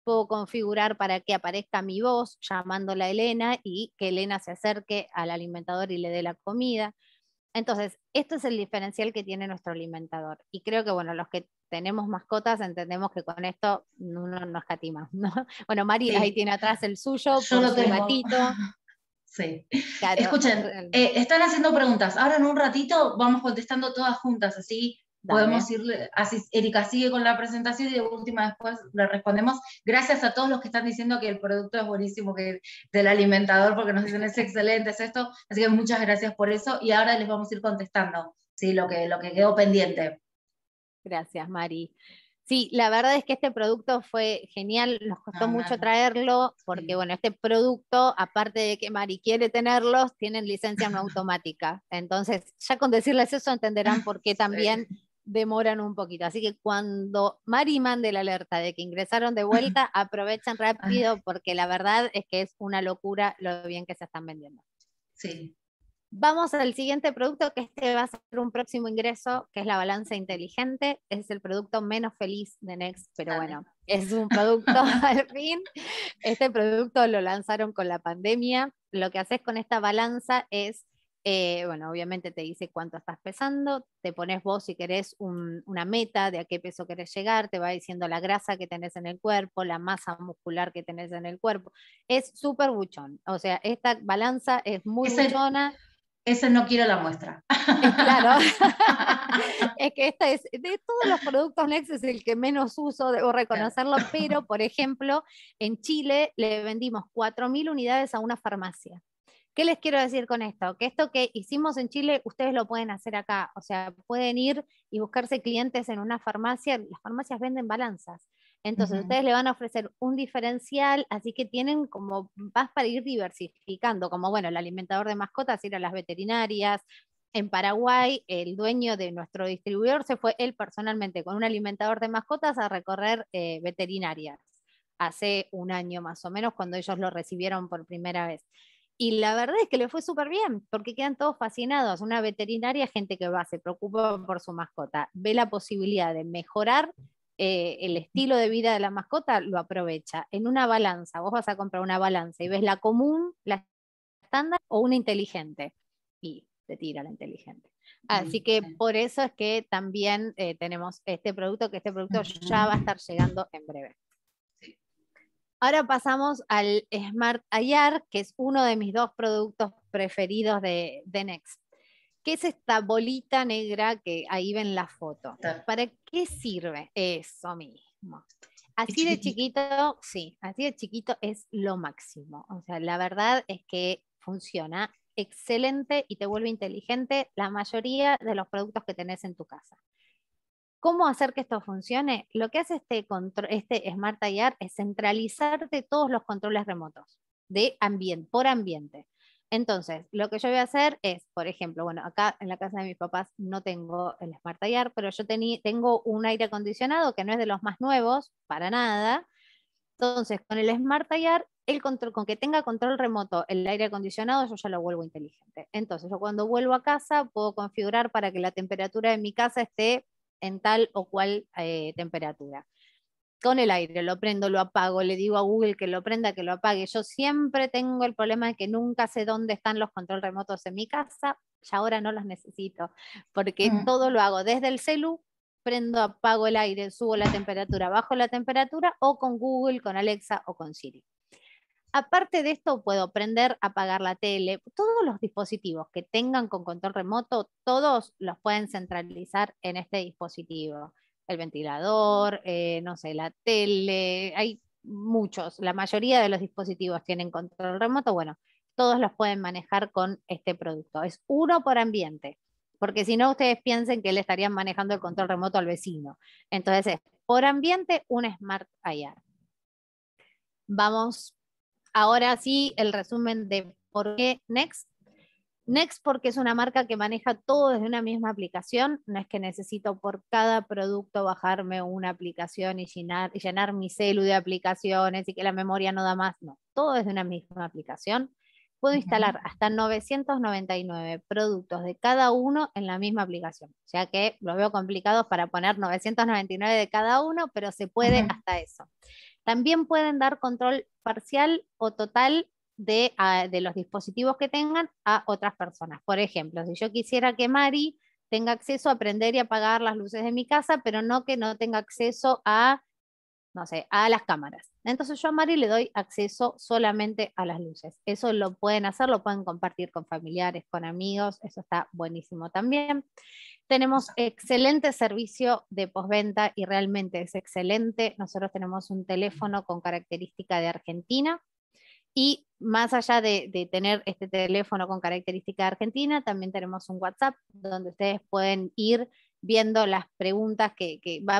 puedo configurar para que aparezca mi voz llamándola a Elena y que Elena se acerque al alimentador y le dé la comida. Entonces, esto es el diferencial que tiene nuestro alimentador. Y creo que, bueno, los que tenemos mascotas entendemos que con esto uno no escatima. ¿no? Bueno, María ahí tiene atrás el suyo, yo no ratito. Sí. Escuchen, eh, están haciendo preguntas. Ahora en un ratito vamos contestando todas juntas, así Podemos irle, así, Erika sigue con la presentación y de última después le respondemos. Gracias a todos los que están diciendo que el producto es buenísimo, que del alimentador, porque nos dicen es excelente, es esto. Así que muchas gracias por eso y ahora les vamos a ir contestando, ¿sí? lo, que, lo que quedó pendiente. Gracias, Mari. Sí, la verdad es que este producto fue genial, nos costó ah, mucho traerlo, porque bueno, este producto, aparte de que Mari quiere tenerlos, tienen licencia no automática. Entonces, ya con decirles eso entenderán por qué también demoran un poquito. Así que cuando Mari mande la alerta de que ingresaron de vuelta, aprovechan rápido porque la verdad es que es una locura lo bien que se están vendiendo. Sí. Vamos al siguiente producto, que este va a ser un próximo ingreso, que es la balanza inteligente. Es el producto menos feliz de Next, pero bueno, es un producto al fin. Este producto lo lanzaron con la pandemia. Lo que haces con esta balanza es eh, bueno, obviamente te dice cuánto estás pesando, te pones vos si querés una meta de a qué peso querés llegar, te va diciendo la grasa que tenés en el cuerpo, la masa muscular que tenés en el cuerpo. Es súper buchón, o sea, esta balanza es muy buchona. esa no quiero la muestra. claro. es que esta es, de todos los productos Nexus, el que menos uso, debo reconocerlo, pero por ejemplo, en Chile le vendimos 4.000 unidades a una farmacia. ¿Qué les quiero decir con esto? Que esto que hicimos en Chile, ustedes lo pueden hacer acá. O sea, pueden ir y buscarse clientes en una farmacia. Las farmacias venden balanzas. Entonces, ustedes le van a ofrecer un diferencial, así que tienen como más para ir diversificando, como bueno, el alimentador de mascotas, ir a las veterinarias. En Paraguay, el dueño de nuestro distribuidor se fue él personalmente con un alimentador de mascotas a recorrer eh, veterinarias hace un año más o menos, cuando ellos lo recibieron por primera vez. Y la verdad es que le fue súper bien, porque quedan todos fascinados. Una veterinaria, gente que va, se preocupa por su mascota, ve la posibilidad de mejorar eh, el mm. estilo de vida de la mascota, lo aprovecha. En una balanza, vos vas a comprar una balanza y ves la común, la estándar o una inteligente. Y te tira la inteligente. Así que por eso es que también eh, tenemos este producto, que este producto ya va a estar llegando en breve. Ahora pasamos al Smart IR, que es uno de mis dos productos preferidos de, Next. ¿Qué es esta bolita negra que ahí ven la foto? ¿Para qué sirve eso mismo? Así de chiquito, sí, así de chiquito es lo máximo. O sea, la verdad es que funciona excelente y te vuelve inteligente la mayoría de los productos que tenés en tu casa. ¿Cómo hacer que esto funcione? Lo que hace este, este Smart IR es centralizarte todos los controles remotos de ambiente, por ambiente. Entonces, lo que yo voy a hacer es, por ejemplo, bueno, acá en la casa de mis papás no tengo el Smart IR, pero yo tení, tengo un aire acondicionado que no es de los más nuevos, para nada. Entonces, con el Smart IR, el control, con que tenga control remoto el aire acondicionado, yo ya lo vuelvo inteligente. Entonces, yo cuando vuelvo a casa puedo configurar para que la temperatura de mi casa esté en tal o cual eh, temperatura. Con el aire, lo prendo, lo apago, le digo a Google que lo prenda, que lo apague. Yo siempre tengo el problema de que nunca sé dónde están los control remotos en mi casa, y ahora no los necesito, porque mm. todo lo hago desde el celu, prendo, apago el aire, subo la temperatura, bajo la temperatura, o con Google, con Alexa o con Siri. Aparte de esto, puedo prender, a apagar la tele. Todos los dispositivos que tengan con control remoto, todos los pueden centralizar en este dispositivo. El ventilador, eh, no sé, la tele, hay muchos. La mayoría de los dispositivos tienen control remoto. Bueno, todos los pueden manejar con este producto. Es uno por ambiente, porque si no, ustedes piensen que le estarían manejando el control remoto al vecino. Entonces, es por ambiente, un Smart IR. Vamos Ahora sí, el resumen de por qué Next. Next porque es una marca que maneja todo desde una misma aplicación, no es que necesito por cada producto bajarme una aplicación y llenar, mi celu de aplicaciones y que la memoria no da más, no, todo desde una misma aplicación. Puedo instalar hasta 999 productos de cada uno en la misma aplicación, ya que lo veo complicado para poner 999 de cada uno, pero se puede hasta eso. También pueden dar control parcial o total ah, de, los dispositivos que tengan a otras personas. Por ejemplo, si yo quisiera que Mari tenga acceso a prender y apagar las luces de mi casa, pero no que no tenga acceso a no sé, a las cámaras. Entonces yo a Mari le doy acceso solamente a las luces. Eso lo pueden hacer, lo pueden compartir con familiares, con amigos, eso está buenísimo también. Tenemos excelente servicio de postventa y realmente es excelente. Nosotros tenemos un teléfono con característica de Argentina, y más allá de, de, tener este teléfono con característica argentina, también tenemos un WhatsApp donde ustedes pueden ir viendo las preguntas que,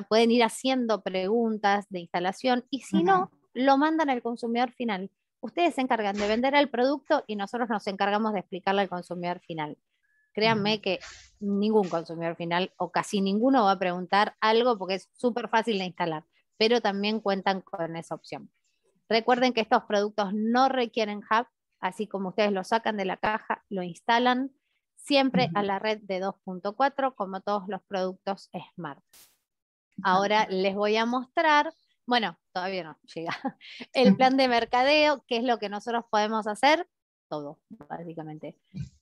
pueden ir haciendo preguntas de instalación y si no, lo mandan al consumidor final. Ustedes se encargan de vender el producto y nosotros nos encargamos de explicarle al consumidor final. Créanme que ningún consumidor final o casi ninguno va a preguntar algo porque es súper fácil de instalar, pero también cuentan con esa opción. Recuerden que estos productos no requieren hub, así como ustedes lo sacan de la caja, lo instalan, siempre a la red de 2.4 como todos los productos Smart. Ah, Ahora les voy a mostrar, bueno, todavía no llega, el plan de mercadeo, qué es lo que nosotros podemos hacer, todo, básicamente.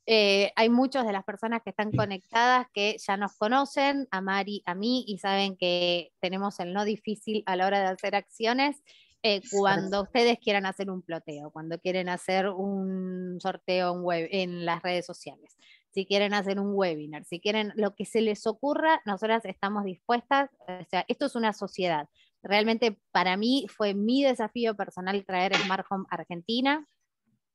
Eh, hay muchas de las personas que están conectadas que ya nos conocen, a Mari, a mí, y saben que tenemos el no difícil a la hora de hacer acciones. Eh, cuando ustedes quieran hacer un ploteo, cuando quieren hacer un sorteo en las redes sociales si quieren hacer un webinar, si quieren lo que se les ocurra, nosotras estamos dispuestas, o sea, esto es una sociedad. Realmente para mí fue mi desafío personal traer Smart Home Argentina,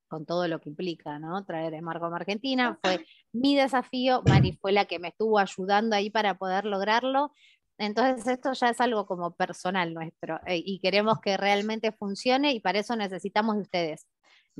con todo lo que implica, ¿no? Traer Smart Home Argentina, fue mi desafío, Mari fue la que me estuvo ayudando ahí para poder lograrlo. Entonces esto ya es algo como personal nuestro eh, y queremos que realmente funcione y para eso necesitamos de ustedes,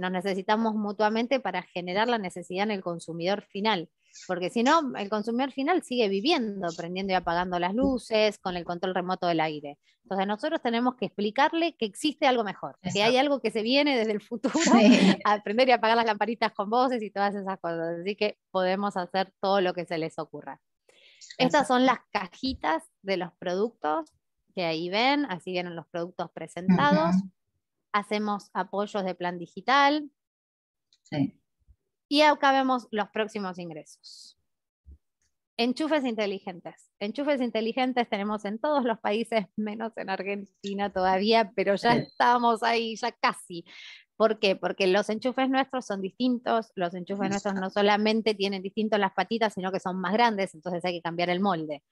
nos necesitamos mutuamente para generar la necesidad en el consumidor final. Porque si no, el consumidor final sigue viviendo, prendiendo y apagando las luces, con el control remoto del aire. Entonces nosotros tenemos que explicarle que existe algo mejor, que hay algo que se viene desde el futuro, a prender y apagar las lamparitas con voces y todas esas cosas. Así que podemos hacer todo lo que se les ocurra. Estas son las cajitas de los productos que ahí ven, así vienen los productos presentados hacemos apoyos de plan digital. Y acá vemos los próximos ingresos. Enchufes inteligentes. Enchufes inteligentes tenemos en todos los países, menos en Argentina todavía, pero ya estamos ahí, ya casi. ¿Por qué? Porque los enchufes nuestros son distintos, los enchufes nuestros no solamente tienen distintos las patitas, sino que son más grandes, entonces hay que cambiar el molde.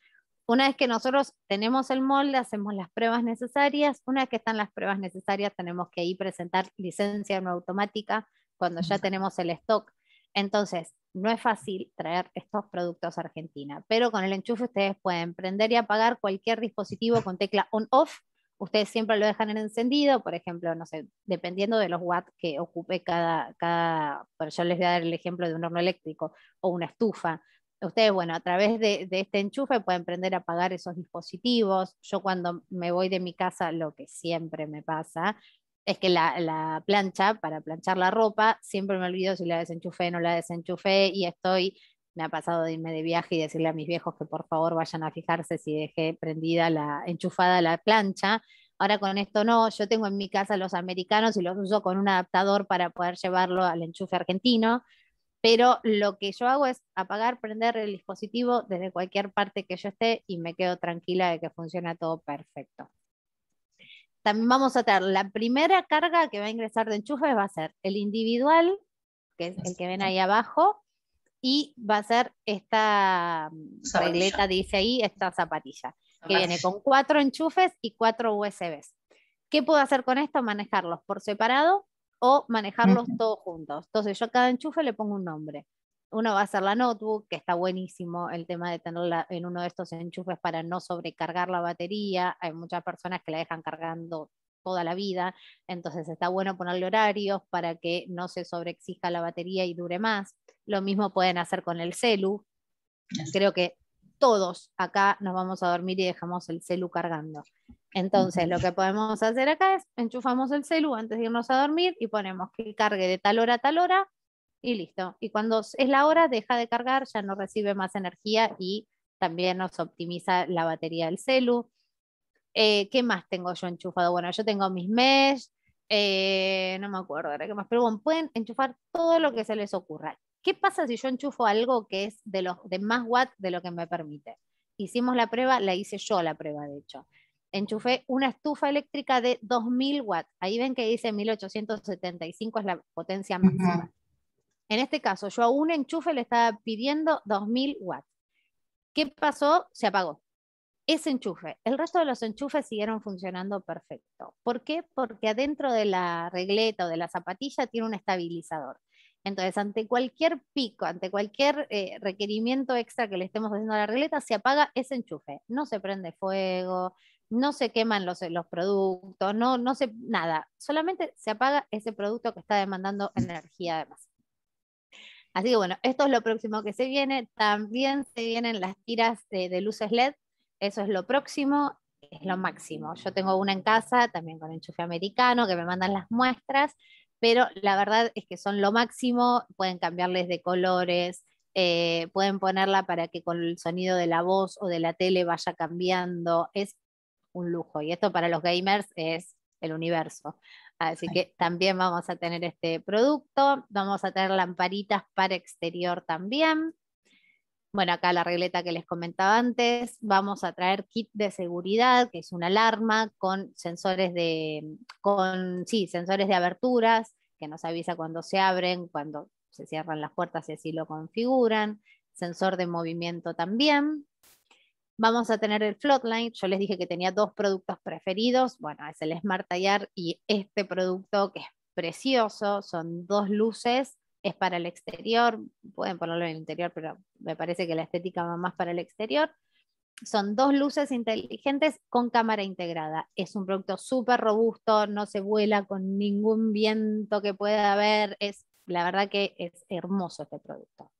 Una vez que nosotros tenemos el molde, hacemos las pruebas necesarias. Una vez que están las pruebas necesarias, tenemos que a presentar licencia no automática cuando ya tenemos el stock. Entonces, no es fácil traer estos productos a Argentina, pero con el enchufe ustedes pueden prender y apagar cualquier dispositivo con tecla on-off. Ustedes siempre lo dejan encendido, por ejemplo, no sé, dependiendo de los watts que ocupe cada, cada, pero yo les voy a dar el ejemplo de un horno eléctrico o una estufa Ustedes, bueno, a través de, este enchufe pueden aprender a pagar esos dispositivos. Yo cuando me voy de mi casa, lo que siempre me pasa es que la, plancha, para planchar la ropa, siempre me olvido si la desenchufé o no la desenchufé y estoy me ha pasado de irme de viaje y decirle a mis viejos que por favor vayan a fijarse si dejé prendida la enchufada la plancha. Ahora con esto no, yo tengo en mi casa los americanos y los uso con un adaptador para poder llevarlo al enchufe argentino pero lo que yo hago es apagar, prender el dispositivo desde cualquier parte que yo esté y me quedo tranquila de que funciona todo perfecto. También vamos a tener la primera carga que va a ingresar de enchufes va a ser el individual, que es el que ven ahí abajo, y va a ser esta regleta, mm, dice ahí, esta zapatilla, que viene con cuatro enchufes y cuatro USBs. ¿Qué puedo hacer con esto? Manejarlos por separado o manejarlos todos juntos. Entonces yo a cada enchufe le pongo un nombre. Uno va a ser la notebook, que está buenísimo el tema de tenerla en uno de estos enchufes para no sobrecargar la batería. Hay muchas personas que la dejan cargando toda la vida, entonces está bueno ponerle horarios para que no se sobreexija la batería y dure más. Lo mismo pueden hacer con el celu. Creo que todos acá nos vamos a dormir y dejamos el celu cargando. Entonces, lo que podemos hacer acá es enchufamos el celu antes de irnos a dormir y ponemos que cargue de tal hora a tal hora y listo. Y cuando es la hora, deja de cargar, ya no recibe más energía y también nos optimiza la batería del celu. Eh, ¿Qué más tengo yo enchufado? Bueno, yo tengo mis mesh, eh, no me acuerdo ahora más, pero bueno, pueden enchufar todo lo que se les ocurra. ¿Qué pasa si yo enchufo algo que es de, los, de más watt de lo que me permite? Hicimos la prueba, la hice yo la prueba, de hecho enchufé una estufa eléctrica de 2000 watts. Ahí ven que dice 1875 es la potencia máxima. En este caso, yo a un enchufe le estaba pidiendo 2000 watts. ¿Qué pasó? Se apagó. Ese enchufe. El resto de los enchufes siguieron funcionando perfecto. ¿Por qué? Porque adentro de la regleta o de la zapatilla tiene un estabilizador. Entonces, ante cualquier pico, ante cualquier eh, requerimiento extra que le estemos haciendo a la regleta, se apaga ese enchufe. No se prende fuego, no se queman los, los productos, no, no se, nada, solamente se apaga ese producto que está demandando energía además. Así que bueno, esto es lo próximo que se viene. También se vienen las tiras de, luces LED, eso es lo próximo, es lo máximo. Yo tengo una en casa, también con enchufe americano, que me mandan las muestras, pero la verdad es que son lo máximo, pueden cambiarles de colores, eh, pueden ponerla para que con el sonido de la voz o de la tele vaya cambiando. Es un lujo. Y esto para los gamers es el universo. Así que también vamos a tener este producto, vamos a tener lamparitas para exterior también. Bueno, acá la regleta que les comentaba antes, vamos a traer kit de seguridad, que es una alarma con sensores de, con, sí, sensores de aberturas, que nos avisa cuando se abren, cuando se cierran las puertas y así lo configuran, sensor de movimiento también. Vamos a tener el Floatline. Yo les dije que tenía dos productos preferidos. Bueno, es el Smart Tallar y este producto que es precioso. Son dos luces. Es para el exterior. Pueden ponerlo en el interior, pero me parece que la estética va más para el exterior. Son dos luces inteligentes con cámara integrada. Es un producto súper robusto, no se vuela con ningún viento que pueda haber. Es, la verdad que es hermoso este producto.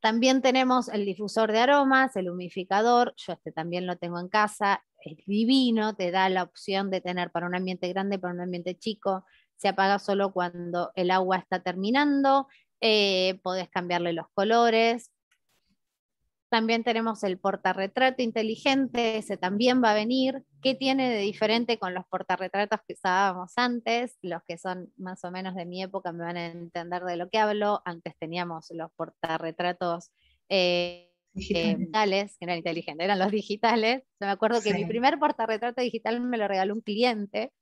También tenemos el difusor de aromas, el humificador, yo este también lo tengo en casa, es divino, te da la opción de tener para un ambiente grande, para un ambiente chico, se apaga solo cuando el agua está terminando, eh, podés cambiarle los colores, también tenemos el portarretrato inteligente, ese también va a venir. ¿Qué tiene de diferente con los portarretratos que usábamos antes? Los que son más o menos de mi época me van a entender de lo que hablo. Antes teníamos los portarretratos eh, eh, digitales. que no eran inteligentes, eran los digitales. Yo me acuerdo que mi primer portarretrato digital me lo regaló un cliente.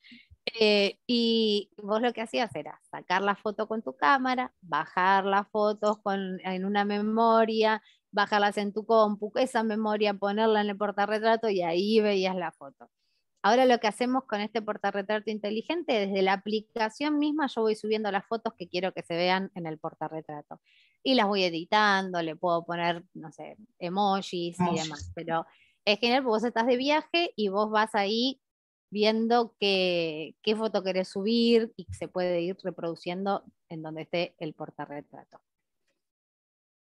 Eh, y vos lo que hacías era sacar la foto con tu cámara, bajar las fotos en una memoria, bajarlas en tu compu, esa memoria, ponerla en el portarretrato y ahí veías la foto. Ahora lo que hacemos con este portarretrato inteligente, desde la aplicación misma yo voy subiendo las fotos que quiero que se vean en el portarretrato. Y las voy editando, le puedo poner, no sé, emojis y demás. Pero es genial porque vos estás de viaje y vos vas ahí viendo qué, qué foto querés subir y se puede ir reproduciendo en donde esté el portarretrato.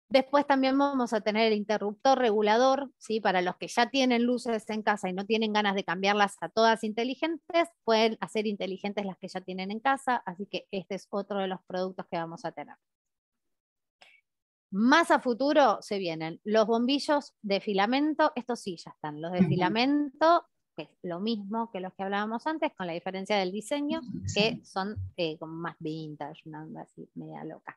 Después también vamos a tener el interruptor regulador, ¿sí? para los que ya tienen luces en casa y no tienen ganas de cambiarlas a todas inteligentes, pueden hacer inteligentes las que ya tienen en casa, así que este es otro de los productos que vamos a tener. Más a futuro se vienen los bombillos de filamento, estos sí ya están, los de filamento, que es lo mismo que los que hablábamos antes, con la diferencia del diseño, que son eh, como más vintage, una onda así media loca.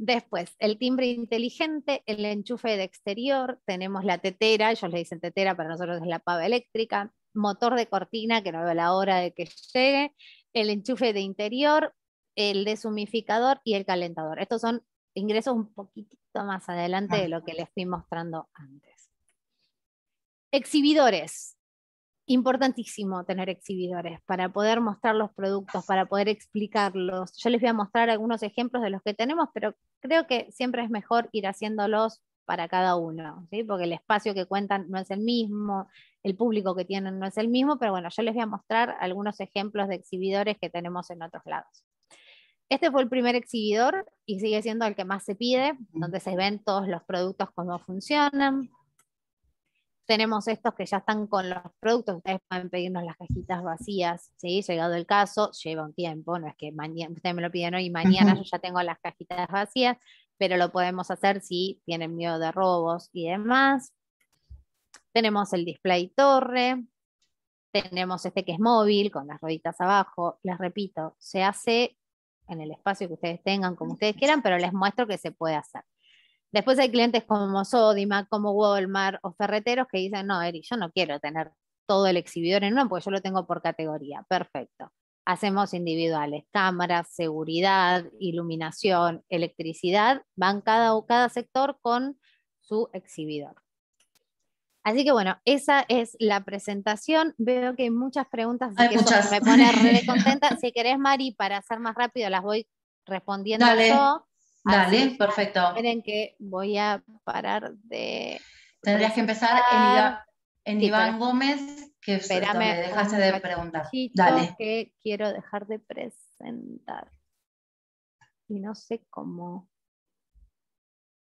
Después, el timbre inteligente, el enchufe de exterior, tenemos la tetera, ellos le dicen tetera, para nosotros es la pava eléctrica, motor de cortina, que no veo la hora de que llegue, el enchufe de interior, el deshumificador y el calentador. Estos son ingresos un poquitito más adelante ah. de lo que les fui mostrando antes. Exhibidores importantísimo tener exhibidores para poder mostrar los productos, para poder explicarlos. Yo les voy a mostrar algunos ejemplos de los que tenemos, pero creo que siempre es mejor ir haciéndolos para cada uno, porque el espacio que cuentan no es el mismo, el público que tienen no es el mismo, pero bueno, yo les voy a mostrar algunos ejemplos de exhibidores que tenemos en otros lados. Este fue el primer exhibidor y sigue siendo el que más se pide, donde se ven todos los productos, cómo funcionan. Tenemos estos que ya están con los productos, ustedes pueden pedirnos las cajitas vacías, ¿sí? llegado el caso, lleva un tiempo, no es que ustedes me lo piden hoy y mañana yo ya tengo las cajitas vacías, pero lo podemos hacer si tienen miedo de robos y demás. Tenemos el display torre, tenemos este que es móvil, con las rueditas abajo, les repito, se hace en el espacio que ustedes tengan, como ustedes quieran, pero les muestro que se puede hacer. Después hay clientes como Sodima, como Walmart o ferreteros que dicen, no, Eri, yo no quiero tener todo el exhibidor en uno, porque yo lo tengo por categoría. Perfecto. Hacemos individuales, cámaras, seguridad, iluminación, electricidad, van cada, cada sector con su exhibidor. Así que bueno, esa es la presentación. Veo que hay muchas preguntas, que me pone contenta. Si querés, Mari, para hacer más rápido, las voy respondiendo Dale. yo. Dale, perfecto. miren que voy a parar de... Tendrías que empezar en, Iván Gómez, que espera me dejaste de preguntar. Dale. Que quiero dejar de presentar. Y no sé cómo.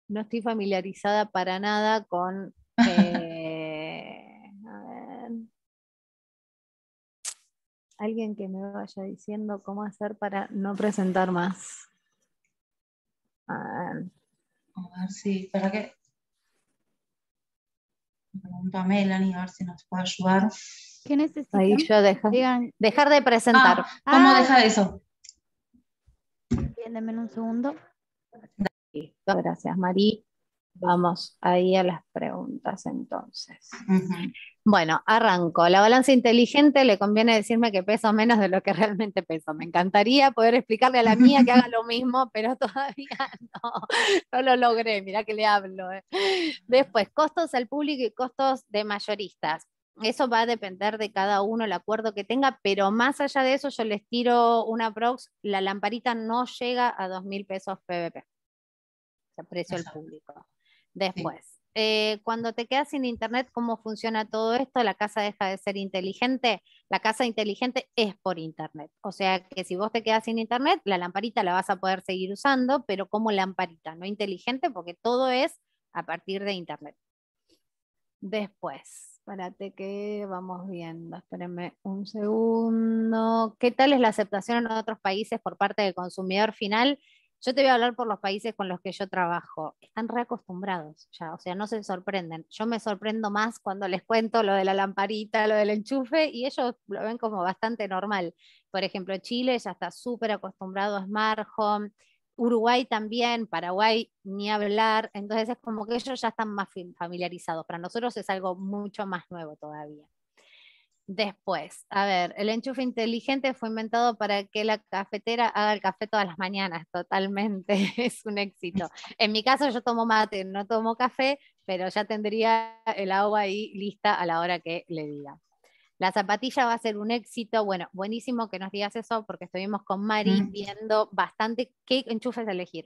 No estoy familiarizada para nada con... Eh, a ver. Alguien que me vaya diciendo cómo hacer para no presentar más. Ah, a ver si, ¿para qué? Pregunto a Melanie a ver si nos puede ayudar. ¿Qué necesitan? Dejar de presentar. Ah, ¿Cómo ah. deja eso? Entiéndeme en un segundo. Gracias, María Vamos ahí a las preguntas entonces. Bueno, arranco. La balanza inteligente le conviene decirme que peso menos de lo que realmente peso. Me encantaría poder explicarle a la mía que haga lo mismo, pero todavía no, lo logré. Mirá que le hablo. Eh. Después, costos al público y costos de mayoristas. Eso va a depender de cada uno el acuerdo que tenga, pero más allá de eso, yo les tiro una prox. La lamparita no llega a dos mil pesos PVP. Se sea, precio al público después. Eh, cuando te quedas sin internet, ¿cómo funciona todo esto? La casa deja de ser inteligente. La casa inteligente es por internet. O sea que si vos te quedas sin internet, la lamparita la vas a poder seguir usando, pero como lamparita, no inteligente, porque todo es a partir de internet. Después, Espérate que vamos viendo, espérenme un segundo. ¿Qué tal es la aceptación en otros países por parte del consumidor final? Yo te voy a hablar por los países con los que yo trabajo. Están reacostumbrados ya, o sea, no se sorprenden. Yo me sorprendo más cuando les cuento lo de la lamparita, lo del enchufe, y ellos lo ven como bastante normal. Por ejemplo, Chile ya está súper acostumbrado a Smart Home. Uruguay también, Paraguay, ni hablar. Entonces es como que ellos ya están más familiarizados. Para nosotros es algo mucho más nuevo todavía. Después, a ver, el enchufe inteligente fue inventado para que la cafetera haga el café todas las mañanas, totalmente, es un éxito. En mi caso yo tomo mate, no tomo café, pero ya tendría el agua ahí lista a la hora que le diga. La zapatilla va a ser un éxito, bueno, buenísimo que nos digas eso porque estuvimos con Mari viendo bastante qué enchufes elegir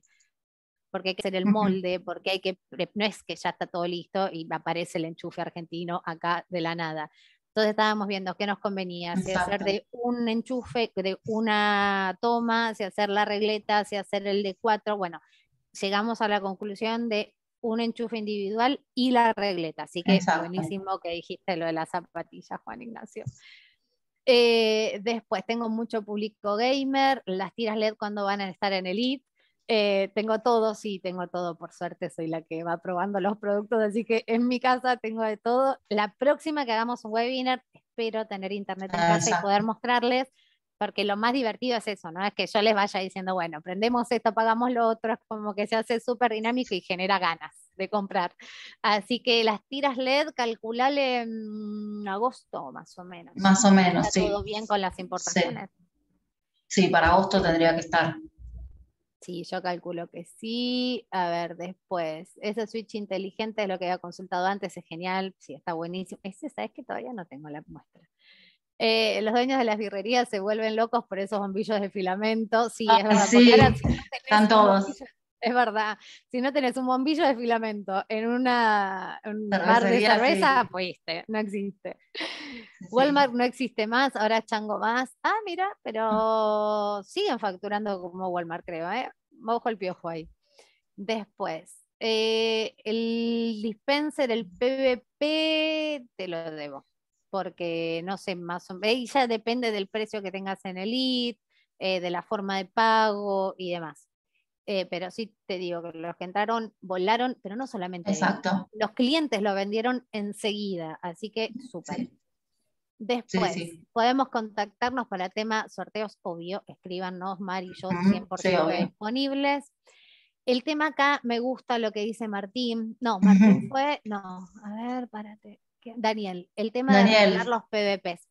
porque hay que hacer el molde, porque hay que, no es que ya está todo listo y aparece el enchufe argentino acá de la nada. Entonces estábamos viendo qué nos convenía, si hacer de un enchufe, de una toma, si hacer la regleta, si hacer el de cuatro. Bueno, llegamos a la conclusión de un enchufe individual y la regleta. Así que buenísimo que dijiste lo de las zapatillas, Juan Ignacio. Eh, después tengo mucho público gamer, las tiras LED cuando van a estar en el Elite, eh, tengo todo, sí, tengo todo, por suerte soy la que va probando los productos, así que en mi casa tengo de todo. La próxima que hagamos un webinar, espero tener internet en casa y poder mostrarles, porque lo más divertido es eso, ¿no? Es que yo les vaya diciendo, bueno, prendemos esto, pagamos lo otro, es como que se hace súper dinámico y genera ganas de comprar. Así que las tiras LED, calculale en agosto más o menos. Más o menos, sí. Todo bien con las importaciones. sí, para agosto tendría que estar. Sí, yo calculo que sí. A ver, después, ese switch inteligente es lo que había consultado antes, es genial, sí, está buenísimo. Ese, sabes que todavía no tengo la muestra. Eh, los dueños de las birrerías se vuelven locos por esos bombillos de filamento. Sí, es ah, verdad. están todos. Es verdad. Si no tenés un bombillo de filamento en una bar de cerveza, fuiste, no existe. Walmart no existe más, ahora Chango más. Ah, mira, pero mm. siguen facturando como Walmart, creo, ¿eh? el piojo ahí. Después, eh, el dispenser, el PVP, te lo debo, porque no sé más o menos, ya depende del precio que tengas en el eh, de la forma de pago y demás. Eh, pero sí te digo que los que entraron volaron, pero no solamente Exacto. los clientes lo vendieron enseguida, así que súper. Después, podemos contactarnos para tema sorteos, obvio, escríbanos, Mar y yo, 100% disponibles. El tema acá me gusta lo que dice Martín. No, Martín fue, no, a ver, párate. Daniel, el tema de los PVPs.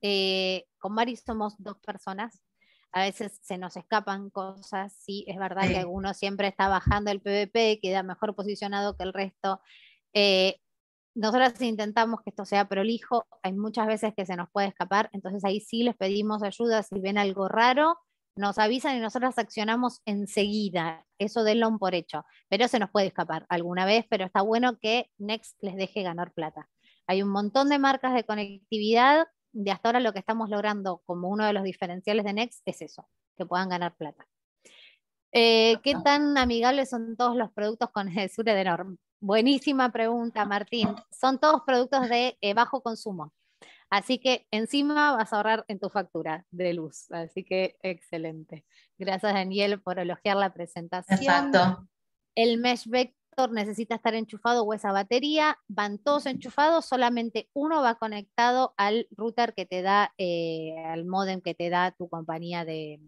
Eh, con Mari somos dos personas a veces se nos escapan cosas, sí, es verdad que alguno siempre está bajando el PVP, queda mejor posicionado que el resto. Nosotros eh, nosotras intentamos que esto sea prolijo, hay muchas veces que se nos puede escapar, entonces ahí sí les pedimos ayuda si ven algo raro, nos avisan y nosotras accionamos enseguida, eso denlo por hecho, pero se nos puede escapar alguna vez, pero está bueno que Next les deje ganar plata. Hay un montón de marcas de conectividad de hasta ahora lo que estamos logrando como uno de los diferenciales de Next es eso, que puedan ganar plata. Eh, ¿Qué tan amigables son todos los productos con el sur de Norm? Buenísima pregunta, Martín. Son todos productos de eh, bajo consumo. Así que encima vas a ahorrar en tu factura de luz. Así que excelente. Gracias, Daniel, por elogiar la presentación. Exacto. El meshback necesita estar enchufado o esa batería, van todos enchufados, solamente uno va conectado al router que te da, eh, al modem que te da tu compañía de,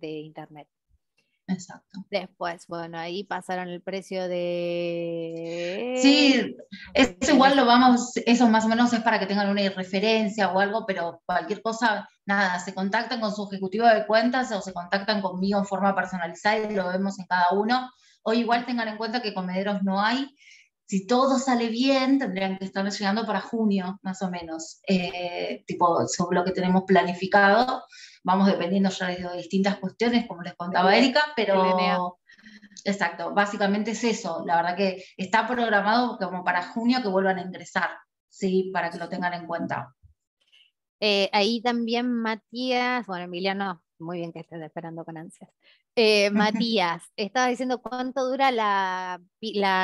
internet. Exacto. Después, bueno, ahí pasaron el precio de... Sí, eso igual lo vamos, eso más o menos es para que tengan una referencia o algo, pero cualquier cosa, nada, se contactan con su ejecutivo de cuentas o se contactan conmigo en forma personalizada y lo vemos en cada uno o igual tengan en cuenta que comederos no hay. Si todo sale bien, tendrían que estar llegando para junio, más o menos, eh, tipo, sobre lo que tenemos planificado. Vamos dependiendo ya de distintas cuestiones, como les contaba Erika, pero... Exacto, básicamente es eso. La verdad que está programado como para junio que vuelvan a ingresar, ¿sí? Para que lo tengan en cuenta. Eh, ahí también Matías, bueno, Emiliano, muy bien que estés esperando con ansias. Eh, Matías, estaba diciendo cuánto dura la,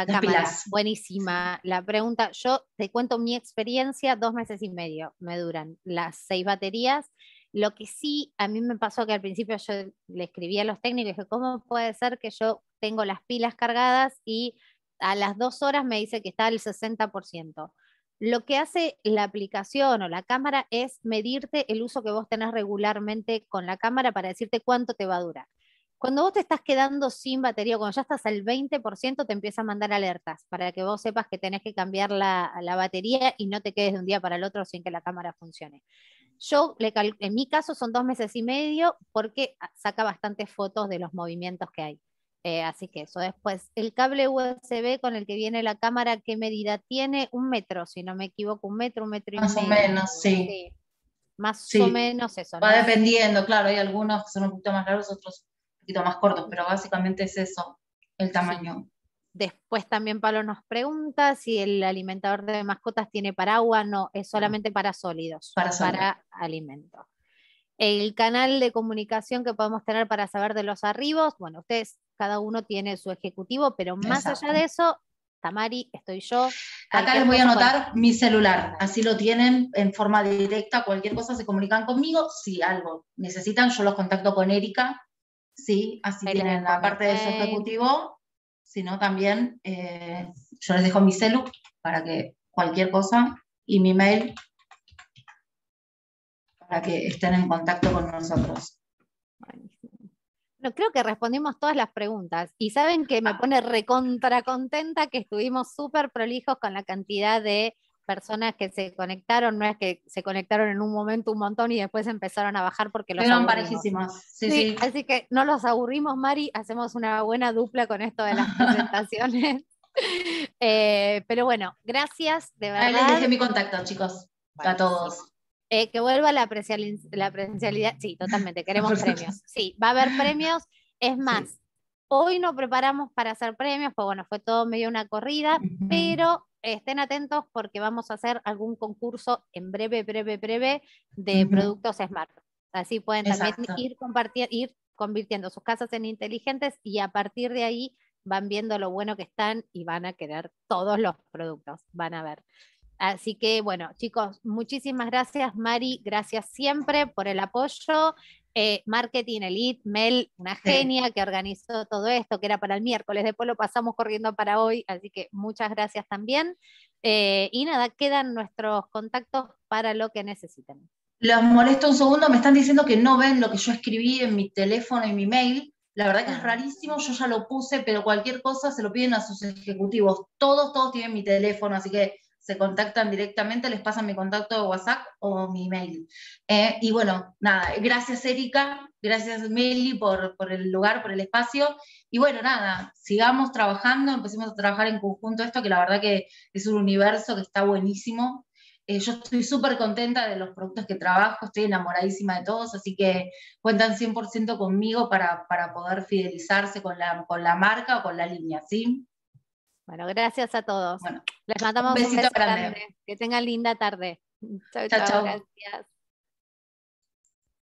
cámara. Buenísima la pregunta. Yo te cuento mi experiencia, dos meses y medio me duran las seis baterías. Lo que sí, a mí me pasó que al principio yo le escribí a los técnicos, dije, ¿cómo puede ser que yo tengo las pilas cargadas y a las dos horas me dice que está al 60%? Lo que hace la aplicación o la cámara es medirte el uso que vos tenés regularmente con la cámara para decirte cuánto te va a durar. Cuando vos te estás quedando sin batería, cuando ya estás al 20%, te empieza a mandar alertas para que vos sepas que tenés que cambiar la, batería y no te quedes de un día para el otro sin que la cámara funcione. Yo, le en mi caso, son dos meses y medio porque ah, saca bastantes fotos de los movimientos que hay. Eh, así que eso. Después, el cable USB con el que viene la cámara, ¿qué medida tiene? Un metro, si no me equivoco, un metro, un metro y medio. Más o menos, sí. Más o menos eso. Va dependiendo, claro, hay algunos que son un poquito más largos, otros más cortos, pero básicamente es eso, el tamaño. Después también Pablo nos pregunta si el alimentador de mascotas tiene para agua. No, es solamente para sólidos, para, alimentos. El canal de comunicación que podemos tener para saber de los arribos, bueno, ustedes, cada uno tiene su ejecutivo, pero más allá de eso, Tamari, estoy yo. Acá les voy a anotar mi celular, así lo tienen en forma directa, cualquier cosa se comunican conmigo, si algo necesitan, yo los contacto con Erika, ¿sí? Así tienen la parte de su ejecutivo, sino también eh, yo les dejo mi celu para que cualquier cosa y mi mail para que estén en contacto con nosotros. Bueno, creo que respondimos todas las preguntas y saben que me ah. pone recontra contenta que estuvimos súper prolijos con la cantidad de personas que se conectaron, no es que se conectaron en un momento un montón y después empezaron a bajar porque los son parejísimos. Sí, sí, Así que no los aburrimos, Mari, hacemos una buena dupla con esto de las presentaciones. Eh, pero bueno, gracias, de verdad. Ahí les mi contacto, chicos, a todos. Eh, que vuelva la, presencial, la presencialidad, sí, totalmente, queremos premios. Sí, va a haber premios, es más. Hoy no preparamos para hacer premios, pues bueno, fue todo medio una corrida, pero estén atentos porque vamos a hacer algún concurso en breve, breve, breve de productos smart. Así pueden también ir, ir convirtiendo sus casas en inteligentes y a partir de ahí van viendo lo bueno que están y van a querer todos los productos, van a ver. Así que bueno, chicos, muchísimas gracias, Mari, gracias siempre por el apoyo. Eh, marketing Elite, Mel, una genia que organizó todo esto, que era para el miércoles, después lo pasamos corriendo para hoy, así que muchas gracias también. Eh, y nada, quedan nuestros contactos para lo que necesiten. Los molesto un segundo, me están diciendo que no ven lo que yo escribí en mi teléfono y mi mail. La verdad que es ah. rarísimo, yo ya lo puse, pero cualquier cosa se lo piden a sus ejecutivos. Todos, todos tienen mi teléfono, así que se contactan directamente, les pasan mi contacto de WhatsApp o mi email. Eh, y bueno, nada, gracias Erika, gracias Meli por, por, el lugar, por el espacio. Y bueno, nada, sigamos trabajando, empecemos a trabajar en conjunto esto, que la verdad que es un universo que está buenísimo. Eh, yo estoy súper contenta de los productos que trabajo, estoy enamoradísima de todos, así que cuentan 100% conmigo para, poder fidelizarse con la, con la marca o con la línea, ¿sí? Bueno, gracias a todos. Les mandamos un besito, beso grande. Que tengan linda tarde. Chao, chao. Gracias.